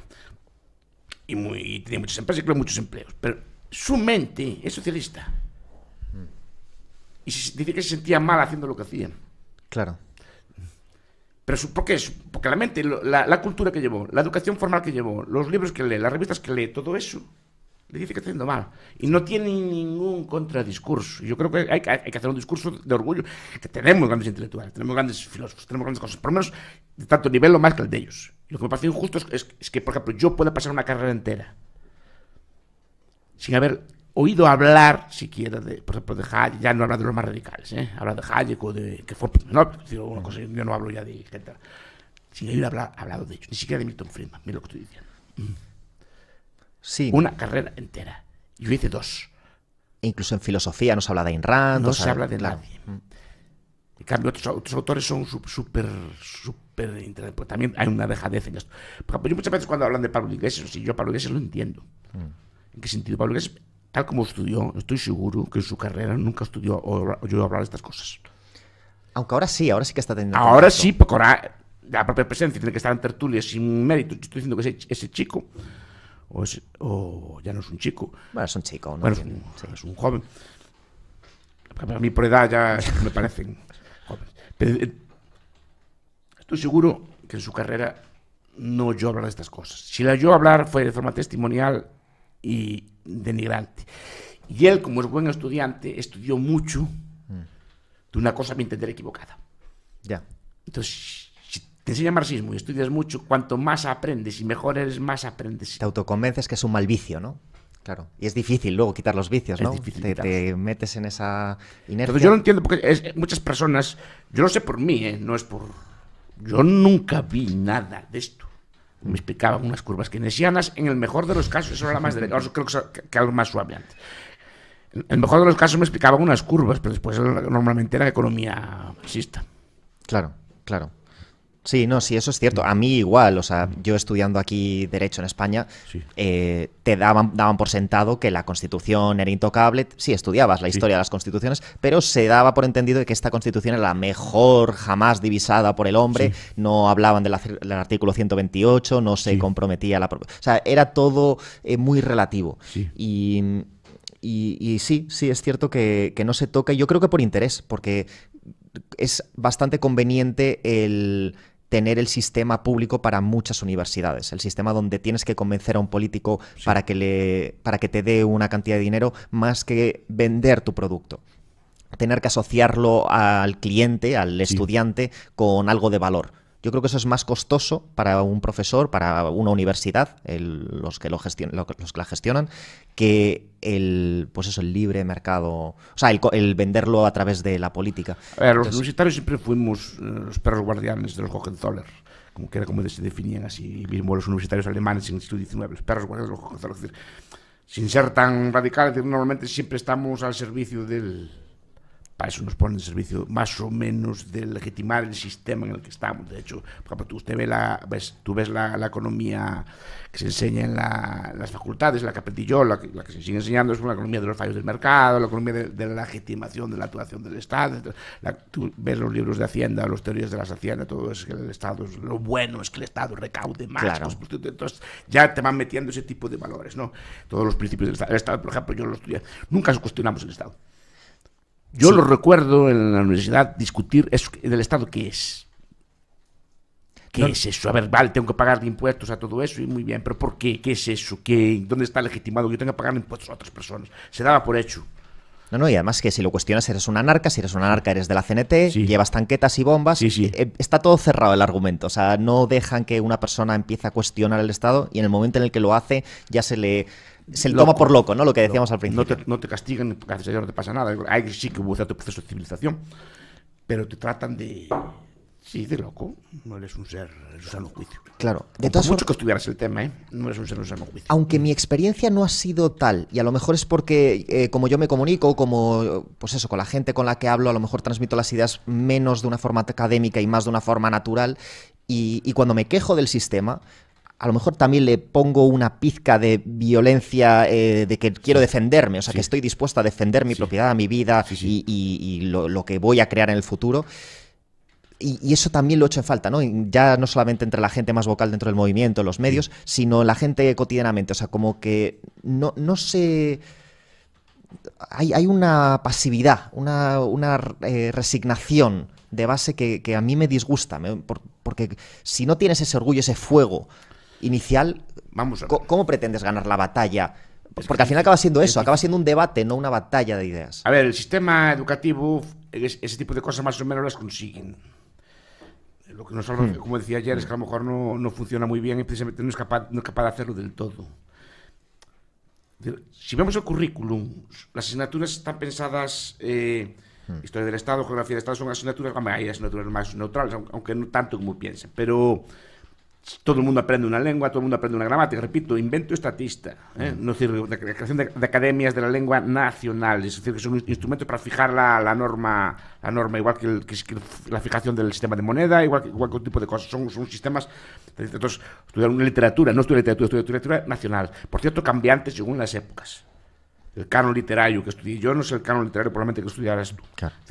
y, tenía muchas empresas y creó muchos empleos, pero su mente es socialista. Mm. Y se, dice que se sentía mal haciendo lo que hacía. Claro. Pero ¿por qué? Porque la mente, la, cultura que llevó, la educación formal que llevó, los libros que lee, las revistas que lee, todo eso, le dice que está haciendo mal. Y no tiene ningún contradiscurso. Yo creo que hay, que hacer un discurso de orgullo, que tenemos grandes intelectuales, tenemos grandes filósofos, tenemos grandes cosas, por lo menos de tanto nivel o más que el de ellos. lo que me parece injusto es que, por ejemplo, yo pueda pasar una carrera entera sin haber oído hablar siquiera de, por ejemplo, de Hayek, ya no habla de los más radicales, ¿eh? habla de Hayek o de que fue no, yo no hablo ya de gente, sin oír hablar, hablado de ellos, ni siquiera de Milton Friedman, mira lo que estoy diciendo. Mm. Sí. Una carrera entera. Yo hice dos. incluso en filosofía no se habla de Ayn Rand. No se habla de claro. nadie. En cambio, otros, autores son súper, súper... Porque también hay una dejadez en esto. Porque yo muchas veces cuando hablan de Pablo Iglesias, si yo Pablo Iglesias lo entiendo. Mm. ¿En qué sentido? Pablo Iglesias tal como estudió, estoy seguro que en su carrera nunca estudió o oyó hablar de estas cosas. Aunque ahora sí, ahora sí que está teniendo. Ahora sí, porque ahora la propia presencia tiene que estar en tertulias sin mérito. estoy diciendo que ese, chico, o, ya no es un chico. Bueno, es un chico, ¿no? Bueno, es, un, joven. A mí, por edad, ya me parecen jóvenes. Eh, estoy seguro que en su carrera no oyó hablar de estas cosas. Si la oyó hablar fue de forma testimonial y, denigrante. Y él, como es buen estudiante, estudió mucho de una cosa, a mi entender, equivocada. Ya. Entonces, si te enseña marxismo y estudias mucho, cuanto más aprendes y mejor eres, más aprendes. Te autoconvences que es un mal vicio, ¿no? Claro. Y es difícil luego quitar los vicios, ¿no? te, metes en esa inercia. yo no entiendo porque muchas personas, yo no sé por mí, ¿eh? no es por. Yo nunca vi nada de esto me explicaban unas curvas keynesianas, en el mejor de los casos, eso era más creo que algo más suave antes. En el mejor de los casos me explicaban unas curvas, pero después normalmente era economía marxista. Claro, claro. Sí, no, sí, eso es cierto. A mí igual, o sea, mm. yo estudiando aquí Derecho en España, eh, te daban, daban por sentado que la Constitución era intocable. Sí, estudiabas la historia de las Constituciones, pero se daba por entendido que esta Constitución era la mejor jamás divisada por el hombre. No hablaban del, artículo 128, no se comprometía la... O sea, era todo eh, muy relativo. Y, y, sí, sí, es cierto que, que no se toca, yo creo que por interés, porque es bastante conveniente el, tener el sistema público para muchas universidades. El sistema donde tienes que convencer a un político para, que le, para que te dé una cantidad de dinero más que vender tu producto tener que asociarlo al cliente, al estudiante, con algo de valor. Yo creo que eso es más costoso para un profesor, para una universidad, el, los, que lo gestion, los que la gestionan, que el, pues eso, el libre mercado, o sea, el, venderlo a través de la política. los universitarios siempre fuimos eh, los perros guardianes de los Hohenzollern, como que como se definían así, mismo los universitarios alemanes en el siglo XIX, los perros guardianes de los Hohenzollern, sin ser tan radicales, normalmente siempre estamos al servicio del, para eso nos ponen en servicio más o menos de legitimar el sistema en el que estamos. De hecho, por ejemplo, tú, usted ve la, ves, tú ves la, economía que se enseña en, las facultades, la que aprendí yo, la que, se sigue enseñando es la economía de los fallos del mercado, la economía de, la legitimación de la actuación del Estado. tú ves los libros de Hacienda, los teorías de las Haciendas, todo es que el Estado, es, lo bueno es que el Estado recaude más. Pues, pues, entonces ya te van metiendo ese tipo de valores, ¿no? Todos los principios del Estado. El Estado, por ejemplo, yo lo estudié. Nunca cuestionamos el Estado. Yo lo recuerdo en la universidad discutir eso, el Estado qué es. ¿Qué es eso? A ver, vale, tengo que pagar impuestos a todo eso y muy bien, pero ¿por qué? ¿Qué es eso? ¿Qué, ¿Dónde está legitimado que yo tenga que pagar impuestos a otras personas? Se daba por hecho. No, no, y además que si lo cuestionas eres un anarca, si eres un anarca eres de la CNT, llevas tanquetas y bombas, eh, está todo cerrado el argumento, o sea, no dejan que una persona empiece a cuestionar el Estado y en el momento en el que lo hace ya se le se le toma por loco, ¿no? Lo que decíamos al principio. No te, no te castigan, gracias a no te pasa nada. Hay sí que hubo cierto proceso de civilización. Pero te tratan de. Sí, de loco. No eres un ser, eres un sano juicio. Claro. De todas mucho que estudiaras el tema, ¿eh? No eres un ser, un sano juicio. Aunque mi experiencia no ha sido tal, y a lo mejor es porque eh, como yo me comunico, como, pues eso, con la gente con la que hablo, a lo mejor transmito las ideas menos de una forma académica y más de una forma natural, y, y, cuando me quejo del sistema, a lo mejor también le pongo una pizca de violencia eh, de que quiero defenderme, o sea, que estoy dispuesta a defender mi propiedad, mi vida y, lo, que voy a crear en el futuro. Y, eso también lo he hecho en falta, ¿no? Ya no solamente entre la gente más vocal dentro del movimiento, los medios, sino la gente cotidianamente. O sea, como que no, no se... Hay, una pasividad, una, eh, resignación de base que, a mí me disgusta, porque si no tienes ese orgullo, ese fuego inicial, Vamos ¿cómo pretendes ganar la batalla? Porque al final acaba siendo eso, acaba siendo un debate, no una batalla de ideas. A ver, el sistema educativo, ese tipo de cosas más o menos las consiguen. Lo que nosotros, hmm. como decía ayer, es que a lo mejor no, no, funciona muy bien y precisamente no es capaz, no es capaz de hacerlo del todo. Si vemos el currículum, las asignaturas están pensadas, eh, hmm. historia del Estado, geografía del Estado, son asignaturas, hay asignaturas más neutrales, aunque no tanto como piensan, pero todo el mundo aprende una lengua, todo el mundo aprende una gramática. Repito, invento estatista. ¿eh? No decir, la creación de, academias de la lengua nacional. Es decir, que son instrumentos para fijar la, norma, la norma igual que, la fijación del sistema de moneda, igual que, cualquier tipo de cosas. Son, sistemas. Entonces, estudiar una literatura, no estudiar literatura, estudiar literatura nacional. Por cierto, cambiantes según las épocas el canon literario que estudié yo no es el canon literario probablemente que estudiarás tú.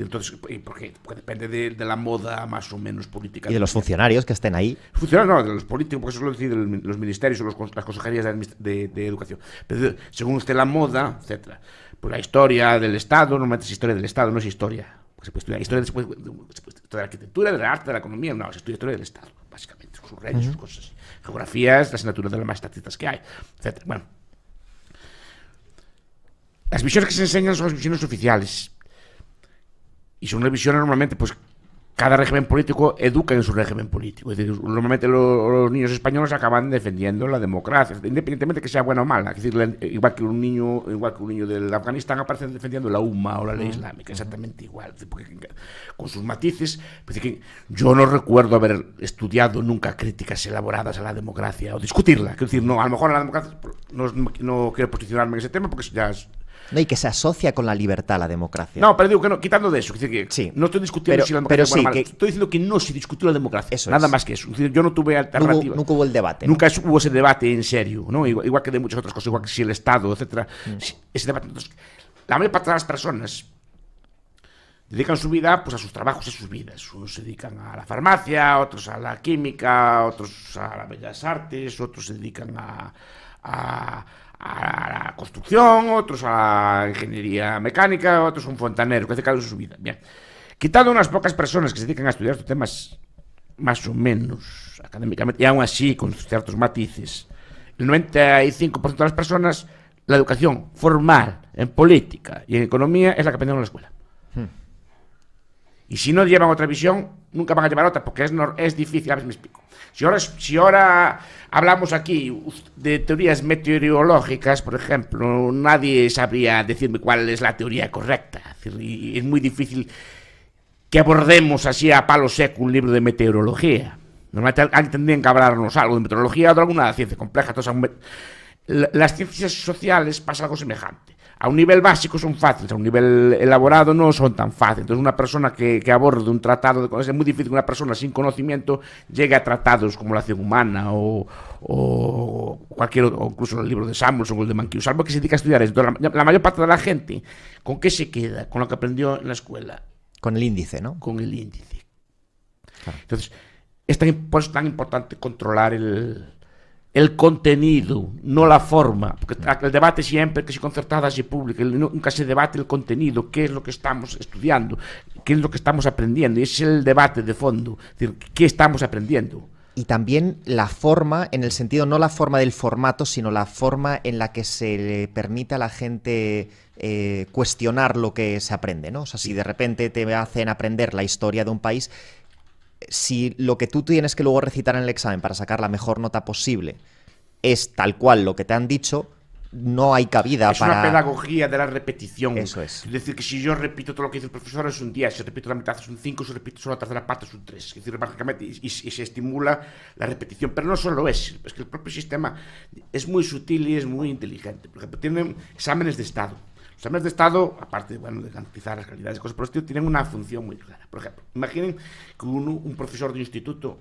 Entonces, porque, depende de, la moda más o menos política. Y de los funcionarios que estén ahí. Funcionarios, no, de los políticos, porque eso lo deciden los ministerios o las consejerías de, educación. Pero según esté la moda, etcétera. Pues la historia del Estado, normalmente es historia del Estado, no es historia. Porque se historia después de, la arquitectura, del arte, de la economía, no, se estudia historia del Estado, básicamente, sus reyes, sus cosas, geografías, las asignaturas de las más estadistas que hay, etcétera. Bueno. Las visiones que se enseñan son las visiones oficiales. Y son las visiones normalmente, pues cada régimen político educa en su régimen político. Es decir, normalmente los, niños españoles acaban defendiendo la democracia, independientemente de que sea buena o mala. Es decir, igual que un niño, igual que un niño del Afganistán aparecen defendiendo la UMA o la ley mm. islámica, exactamente igual, con sus matices. yo no recuerdo haber estudiado nunca críticas elaboradas a la democracia o discutirla. Quiero decir, no, a lo mejor a la democracia no, no quiero posicionarme en ese tema porque ya es, no, y que se asocia con la libertad la democracia. No, pero digo que no, quitando de eso. que No estoy discutiendo si la democracia pero sí, Estoy diciendo que no se discutió la democracia. nada más que eso. yo no tuve alternativa. Nunca, hubo el debate. Nunca hubo ese debate en serio, ¿no? Igual, que de muchas otras cosas, igual que si el Estado, etcétera. Mm. Ese debate. la mayor parte de las personas dedican su vida pues, a sus trabajos, a sus vidas. Unos se dedican a la farmacia, otros a la química, otros a las bellas artes, otros se dedican a, a a la construcción, otros a la ingeniería mecánica, otros a un fontanero que hace cada su vida. Bien. Quitando unas pocas personas que se dedican a estudiar estos temas más o menos académicamente, y aún así con ciertos matices, el 95% de las personas, la educación formal en política y en economía es la que aprendieron en la escuela. Hmm. Y si no llevan otra visión, nunca van a llevar otra, porque es, no, es difícil, a ver si me explico. Si ahora, si ahora hablamos aquí de teorías meteorológicas, por ejemplo, nadie sabría decirme cuál es la teoría correcta. Es, muy difícil que abordemos así a palo seco un libro de meteorología. Normalmente tendrían que hablarnos algo de meteorología o de alguna ciencia compleja. Todas las ciencias sociales pasa algo semejante. A un nivel básico son fáciles, a un nivel elaborado no son tan fáciles. Entonces, una persona que, aborde un tratado, de, es muy difícil que una persona sin conocimiento llegue a tratados como la acción humana o, cualquier o incluso el libro de Samuelson o el de Mankiw, salvo que se dedica a estudiar esto. La, mayor parte de la gente, ¿con qué se queda? Con lo que aprendió en la escuela. Con el índice, ¿no? Con el índice. Entonces, es pues, tan importante controlar el, el contenido, no la forma. Porque mm. el debate siempre, que se concertada, se público nunca se debate el contenido, qué es lo que estamos estudiando, qué es lo que estamos aprendiendo. es el debate de fondo, decir, qué estamos aprendiendo. Y también la forma, en el sentido, no la forma del formato, sino la forma en la que se le permite a la gente eh, cuestionar lo que se aprende, ¿no? O sea, si de repente te hacen aprender la historia de un país, si lo que tú tienes que luego recitar en el examen para sacar la mejor nota posible es tal cual lo que te han dicho, no hay cabida para. Es una pedagogía de la repetición. Eso es. Es decir, que si yo repito todo lo que dice el profesor es un 10, si repito la mitad es un 5, si repito solo la tercera parte es un 3. Es decir, básicamente, y, se estimula la repetición. Pero no solo es, es que el propio sistema es muy sutil y es muy inteligente. Por ejemplo, tienen exámenes de estado los exámenes de Estado, aparte bueno, de garantizar las calidades de cosas por tienen una función muy clara. Por ejemplo, imaginen que un, profesor de instituto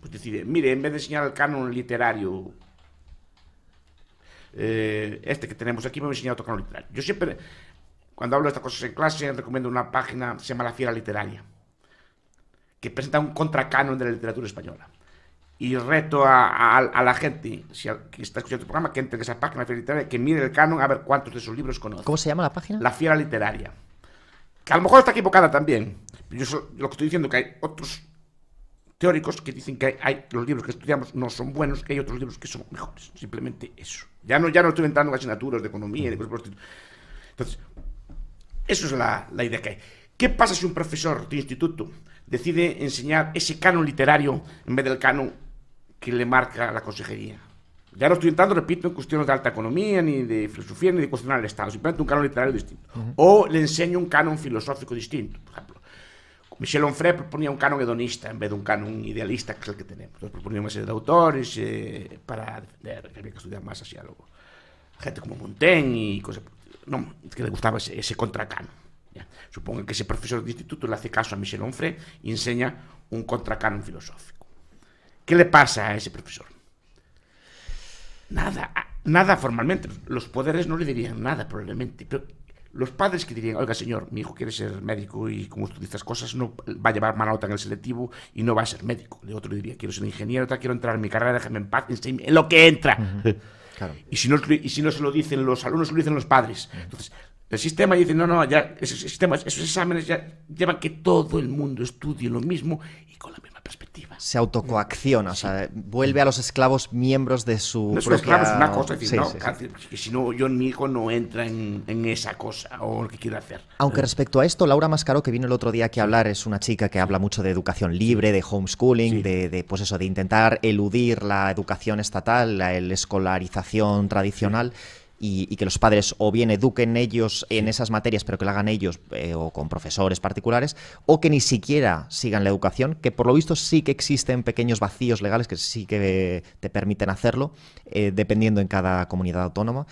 pues decide, mire, en vez de enseñar el canon literario, eh, este que tenemos aquí me voy a enseñar otro canon literario. Yo siempre, cuando hablo de estas cosas en clase, recomiendo una página se llama La Fiera Literaria, que presenta un contracanon de la literatura española y reto a, la gente si que está escuchando el programa que entre en esa página Fiera Literaria, que mire el canon a ver cuántos de sus libros conoce. ¿Cómo se llama la página? La Fiera Literaria. Que a lo mejor está equivocada también. Yo lo que estoy diciendo que hay otros teóricos que dicen que hay, los libros que estudiamos no son buenos, que hay otros libros que son mejores. Simplemente eso. Ya no, ya no estoy entrando en asignaturas de economía, Entonces, eso es la, la idea que hay. ¿Qué pasa si un profesor de instituto decide enseñar ese canon literario en vez del canon que le marca la consejería. Ya no estoy entrando, repito, en cuestiones de alta economía, ni de filosofía, ni de cuestionar el Estado, simplemente un canon literario distinto. O le enseño un canon filosófico distinto, por ejemplo. Michel Onfray proponía un canon hedonista en vez de un canon idealista, que es el que tenemos. Entonces proponía una serie de autores eh, para defender que había que estudiar más hacia algo. Gente como Montaigne y cosas. No, que le gustaba ese, contracano. Supongo que ese profesor de instituto le hace caso a Michel Onfray y enseña un contracanon filosófico. ¿Qué le pasa a ese profesor? Nada, nada formalmente. Los poderes no le dirían nada probablemente, pero los padres que dirían, oiga señor, mi hijo quiere ser médico y como estudia estas cosas no va a llevar mala nota en el selectivo y no va a ser médico. De otro le diría, quiero ser ingeniero, otra quiero entrar en mi carrera, déjame en paz, en lo que entra. (laughs) y, si no, y si no se lo dicen los alumnos, se lo dicen los padres. Entonces, el sistema dice, no, no, ya esos, esos exámenes ya llevan que todo el mundo estudie lo mismo y con la perspectiva. Se autocoacciona, o sea, vuelve a los esclavos miembros de su. esclavos es una cosa, si no, yo mi hijo no entra en, esa cosa o lo que quiera hacer. Aunque respecto a esto, Laura Mascaro, que vino el otro día aquí a hablar, es una chica que habla mucho de educación libre, de homeschooling, de, pues eso, de intentar eludir la educación estatal, la escolarización tradicional y, que los padres o bien eduquen ellos en esas materias, pero que lo hagan ellos eh, o con profesores particulares, o que ni siquiera sigan la educación, que por lo visto sí que existen pequeños vacíos legales que sí que te permiten hacerlo, eh, dependiendo en cada comunidad autónoma.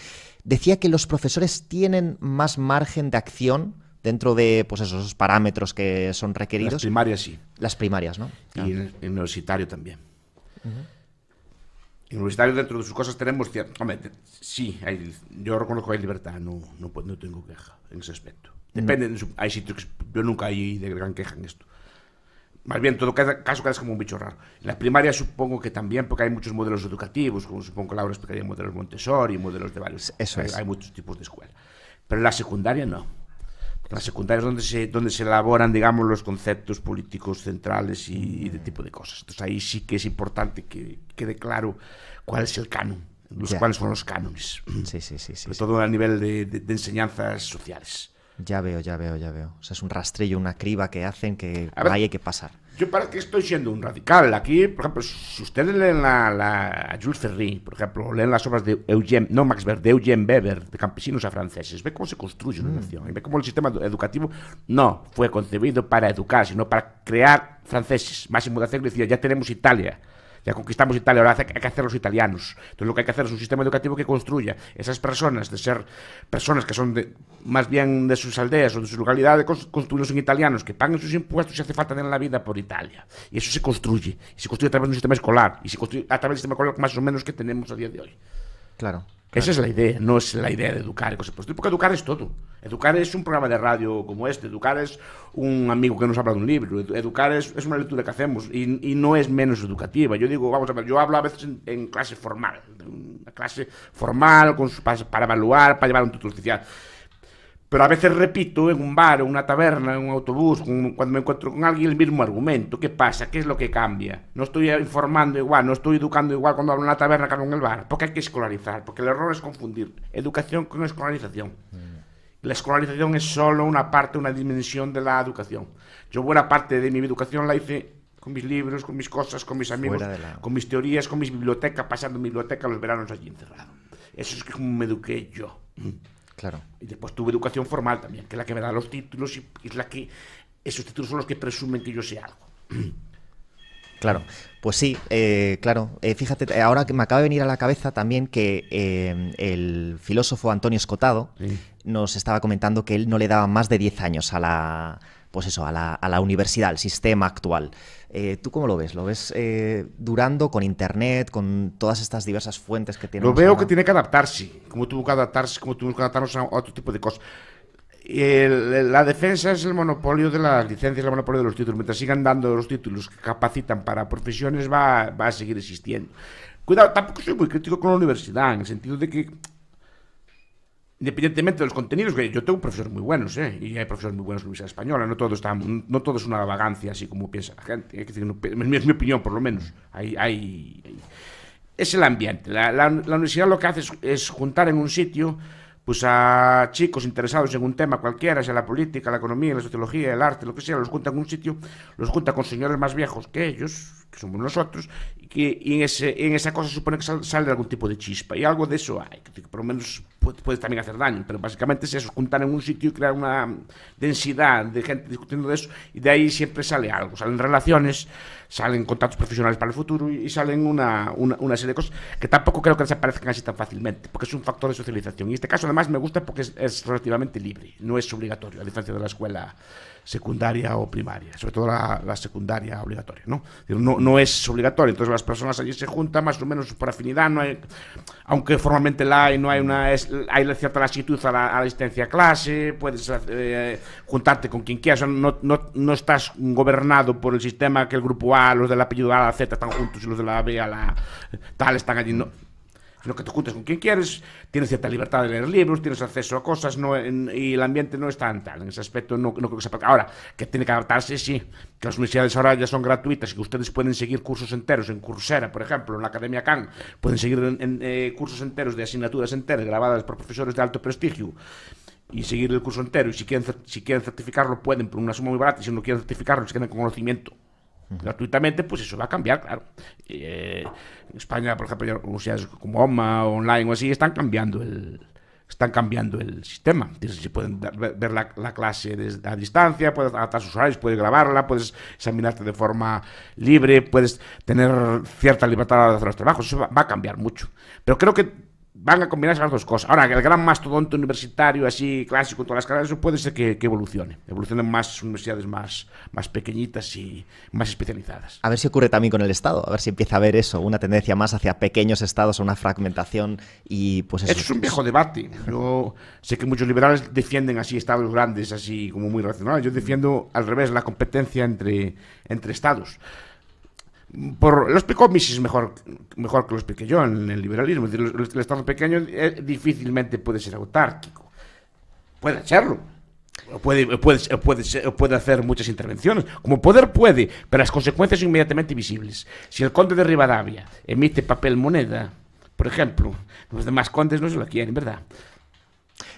Decía que los profesores tienen más margen de acción dentro de pues esos parámetros que son requeridos. Las primarias sí. Las primarias, ¿no? Y el universitario también en Universitario dentro de sus cosas tenemos cierto... Hombre, sí, yo reconozco que hay libertad, no, no, no tengo queja en ese aspecto. Mm. Depende, hay sitios yo nunca hay de gran queja en esto. Más bien, todo caso cada es como un bicho raro. En la primaria supongo que también, porque hay muchos modelos educativos, como supongo que Laura explicaría, modelos Montessori, modelos de varios... Eso hay, hay muchos tipos de escuela. Pero en la secundaria no. Las secundarias es donde se, donde se elaboran, digamos, los conceptos políticos centrales y, de tipo de cosas. Entonces ahí sí que es importante que quede claro cuál es el canon, los cuáles son los cánones. Sí, sí, sí. Sobre todo a nivel de, enseñanzas sociales. Ya veo, ya veo, ya veo. O sea, es un rastrillo, una criba que hacen que hay que pasar. Yo para qué estoy siendo un radical. Aquí, por ejemplo, si ustedes leen la, la Jules Ferry, por ejemplo, leen las obras de Eugene, no Max Weber, de Eugene Weber, de campesinos a franceses, ve cómo se construye una mm. nación, y ve cómo el sistema educativo no fue concebido para educar, sino para crear franceses. Máximo de Acero decía, ya tenemos Italia ya conquistamos Italia, ahora hay que hacer los italianos. Entonces lo que hay que hacer es un sistema educativo que construya esas personas, de ser personas que son más bien de sus aldeas o de sus localidades, construirlos en italianos, que paguen sus impuestos y hace falta en la vida por Italia. Y eso se construye, y se construye a través de un sistema escolar, y se construye a través del sistema escolar más o menos que tenemos a día de hoy. Claro. Esa es la idea, no es la idea de educar. Porque educar es todo. Educar es un programa de radio como este, educar es un amigo que nos habla de un libro, educar es, una lectura que hacemos y, no es menos educativa. Yo digo, vamos a ver, yo hablo a veces en, clase formal, una clase formal con, para, para, evaluar, para llevar un tutor oficial. Pero a veces repito en un bar, en una taberna, en un autobús, cuando me encuentro con alguien, el mismo argumento. ¿Qué pasa? ¿Qué es lo que cambia? No estoy informando igual, no estoy educando igual cuando hablo en la taberna que en el bar. Porque hay que escolarizar, porque el error es confundir educación con escolarización. La escolarización es solo una parte, una dimensión de la educación. Yo buena parte de mi educación la hice con mis libros, con mis cosas, con mis amigos, con mis teorías, con mis bibliotecas, pasando en biblioteca los veranos allí encerrado. Eso es como me eduqué yo. Claro. Y después tuve educación formal también, que es la que me da los títulos y, es la que esos títulos son los que presumen que yo sea algo. (clears throat) Claro, pues sí, eh, claro. Eh, fíjate, eh, ahora que me acaba de venir a la cabeza también que el filósofo Antonio Escotado nos estaba comentando que él no le daba más de 10 años a la, pues eso, a la, universidad, al sistema actual. Eh, ¿Tú cómo lo ves? ¿Lo ves eh, durando con Internet, con todas estas diversas fuentes que tiene? Lo veo que tiene que adaptarse, como tuvo que adaptarse, como tuvimos que adaptarnos a otro tipo de cosas. la defensa es el monopolio de las licencias, el monopolio de los títulos. Mientras sigan dando los títulos que capacitan para profesiones, va, va a seguir existiendo. Cuidado, tampoco soy muy crítico con la universidad, en el sentido de que independientemente de los contenidos, yo tengo profesores muy buenos, ¿eh? y hay profesores muy buenos en la Universidad Española, no todo, está, no todo es una vagancia así como piensa la gente, ¿eh? es, mi opinión por lo menos, es el ambiente, la, universidad lo que hace es juntar en un sitio pues a chicos interesados en un tema cualquiera, sea la política, la economía, la sociología, el arte, lo que sea, los junta en un sitio, los junta con señores más viejos que ellos, que somos nosotros, y, que, en, ese, en, esa cosa supone que sale algún tipo de chispa, y algo de eso hay, que por lo menos puede, puede también hacer daño, pero básicamente es eso, juntar en un sitio y crear una densidad de gente discutiendo de eso, y de ahí siempre sale algo, salen relaciones, salen contratos profesionales para el futuro y, salen una, una, serie de cosas que tampoco creo que desaparezcan así tan fácilmente, porque es un factor de socialización. Y este caso además me gusta porque es, relativamente libre, no es obligatorio, a diferencia de la escuela secundaria o primaria, sobre todo la, la secundaria obligatoria, ¿no? ¿no? ¿no? es obligatorio, entonces las personas allí se juntan más o menos por afinidad, no hay, aunque formalmente la hay, no hay una es, hay cierta lasitud a la, a asistencia a clase, puedes eh, juntarte con quien quieras, no, no, no estás gobernado por el sistema que el grupo los del apellido A la Z están juntos y los de la B a la tal están allí. No. Sino que te juntes con quien quieres, tienes cierta libertad de leer libros, tienes acceso a cosas no, y el ambiente no es tan tal. En ese aspecto no, creo que se Ahora, que tiene que adaptarse, sí. Que las universidades ahora ya son gratuitas y que ustedes pueden seguir cursos enteros en Coursera, por ejemplo, en la Academia Khan. Pueden seguir eh, cursos enteros de asignaturas enteras grabadas por profesores de alto prestigio y seguir el curso entero. Y si quieren, si quieren certificarlo, pueden, por una suma muy barata. Y si no quieren certificarlo, se quedan con conocimiento gratuitamente, pues eso va a cambiar, claro. Eh, en España, por ejemplo, universidades como OMA, online o así, están cambiando el, están cambiando el sistema. Si pueden ver la, clase desde, a distancia, puedes adaptar sus horarios, puedes grabarla, puedes examinarte de forma libre, puedes tener cierta libertad de hacer los trabajos. Eso va, a cambiar mucho. Pero creo que van a combinarse las dos cosas. Ahora, el gran mastodonte universitario, así clásico, todas las carreras, eso puede ser que, que evolucione. Evolucionen más universidades más, más pequeñitas y más especializadas. A ver si ocurre también con el Estado, a ver si empieza a haber eso, una tendencia más hacia pequeños estados, una fragmentación y pues eso. es un viejo debate. Yo sé que muchos liberales defienden así estados grandes, así como muy racionales. Yo defiendo al revés la competencia entre, entre estados por los Mises es mejor, mejor que los expliqué yo en el liberalismo. el, Estado pequeño eh, difícilmente puede ser autárquico. Puede hacerlo. puede, puede, puede, puede, hacer muchas intervenciones. Como poder puede, pero las consecuencias son inmediatamente visibles. Si el conde de Rivadavia emite papel moneda, por ejemplo, los demás condes no se lo quieren, ¿verdad?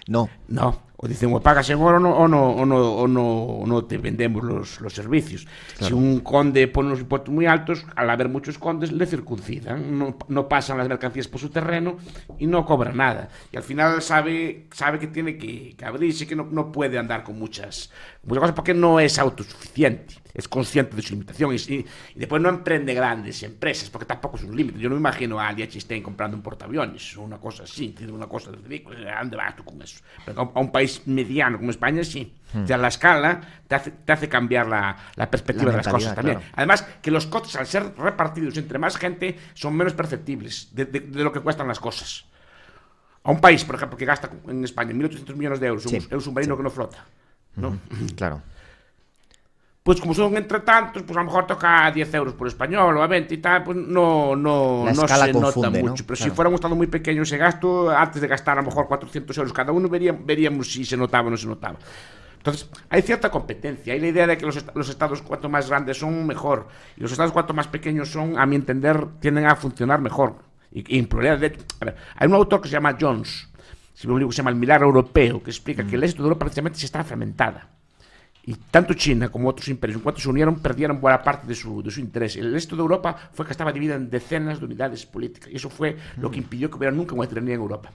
No. No o dicen o pagas en oro o no, o no, o no, no, te vendemos los, los servicios. Si un conde pone unos impuestos muy altos, al haber muchos condes le circuncidan, no, no, pasan las mercancías por su terreno y no cobra nada. Y al final sabe, sabe que tiene que, abrirse, que no, no, puede andar con muchas, muchas cosas porque no es autosuficiente, es consciente de su limitación y, y, después no emprende grandes empresas porque tampoco es un límite. Yo no me imagino a Aldi Chistén comprando un portaaviones, una cosa así, tiene una cosa ridículo, ¿dónde vas tú con eso? Pero a un país mediano como España, sí. O sea, la escala te hace, cambiar la, perspectiva de las cosas también. Además, que los costes, al ser repartidos entre más gente, son menos perceptibles de, lo que cuestan las cosas. A un país, por ejemplo, que gasta en España 1.800 millones de euros, es un, submarino que no flota. ¿no? Claro pues como son entre tantos, pues a lo mejor toca 10 euros por español o a 20 y tal, pues no, no, no se nota mucho. Pero si fuera un estado muy pequeño ese gasto, antes de gastar a lo mejor 400 euros cada uno, veríamos, veríamos si se notaba o no se notaba. Entonces, hay cierta competencia. Hay la idea de que los, estados cuanto más grandes son, mejor. Y los estados cuanto más pequeños son, a mi entender, tienden a funcionar mejor. Y, hay un autor que se llama Jones, si me que se llama El Milagro Europeo, que explica que mm. el éxito de Europa precisamente se está fragmentada y tanto China como otros imperios, en cuanto se unieron, perdieron buena parte de su, interés. El resto de Europa fue que estaba dividida en decenas de unidades políticas, y eso fue lo que impidió que hubiera nunca una tiranía en Europa.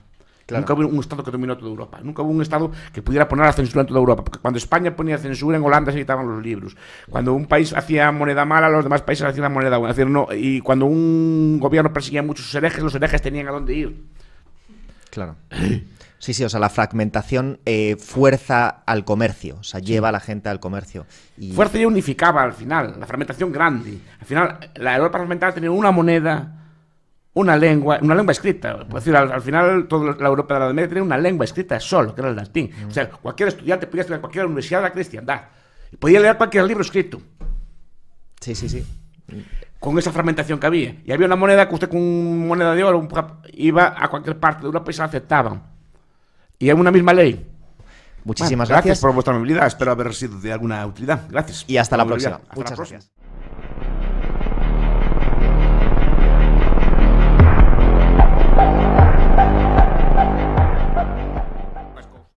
Nunca hubo un Estado que dominó toda Europa. Nunca hubo un Estado que pudiera poner la censura en toda Europa. Porque cuando España ponía censura, en Holanda se editaban los libros. Cuando un país hacía moneda mala, los demás países hacían la moneda buena. y cuando un gobierno perseguía muchos herejes, los herejes tenían a dónde ir. Claro. Eh, Sí, sí, o sea, la fragmentación eh, fuerza al comercio, o sea, lleva a la gente al comercio. Y... Fuerza y unificaba al final, la fragmentación grande. Al final, la Europa fragmentada tenía una moneda, una lengua, una lengua escrita. Es mm. decir, al, final, toda la Europa de la Media tenía una lengua escrita solo, que era el latín. Mm. O sea, cualquier estudiante podía estudiar en cualquier universidad de la cristiandad. podía leer cualquier libro escrito. Sí, sí, sí. Con esa fragmentación que había. Y había una moneda que usted con moneda de oro iba a cualquier parte de Europa y se la aceptaban y hay una misma ley. Muchísimas gracias. gracias. por vuestra amabilidad. Espero haber sido de alguna utilidad. Gracias. Y hasta la próxima. Muchas gracias.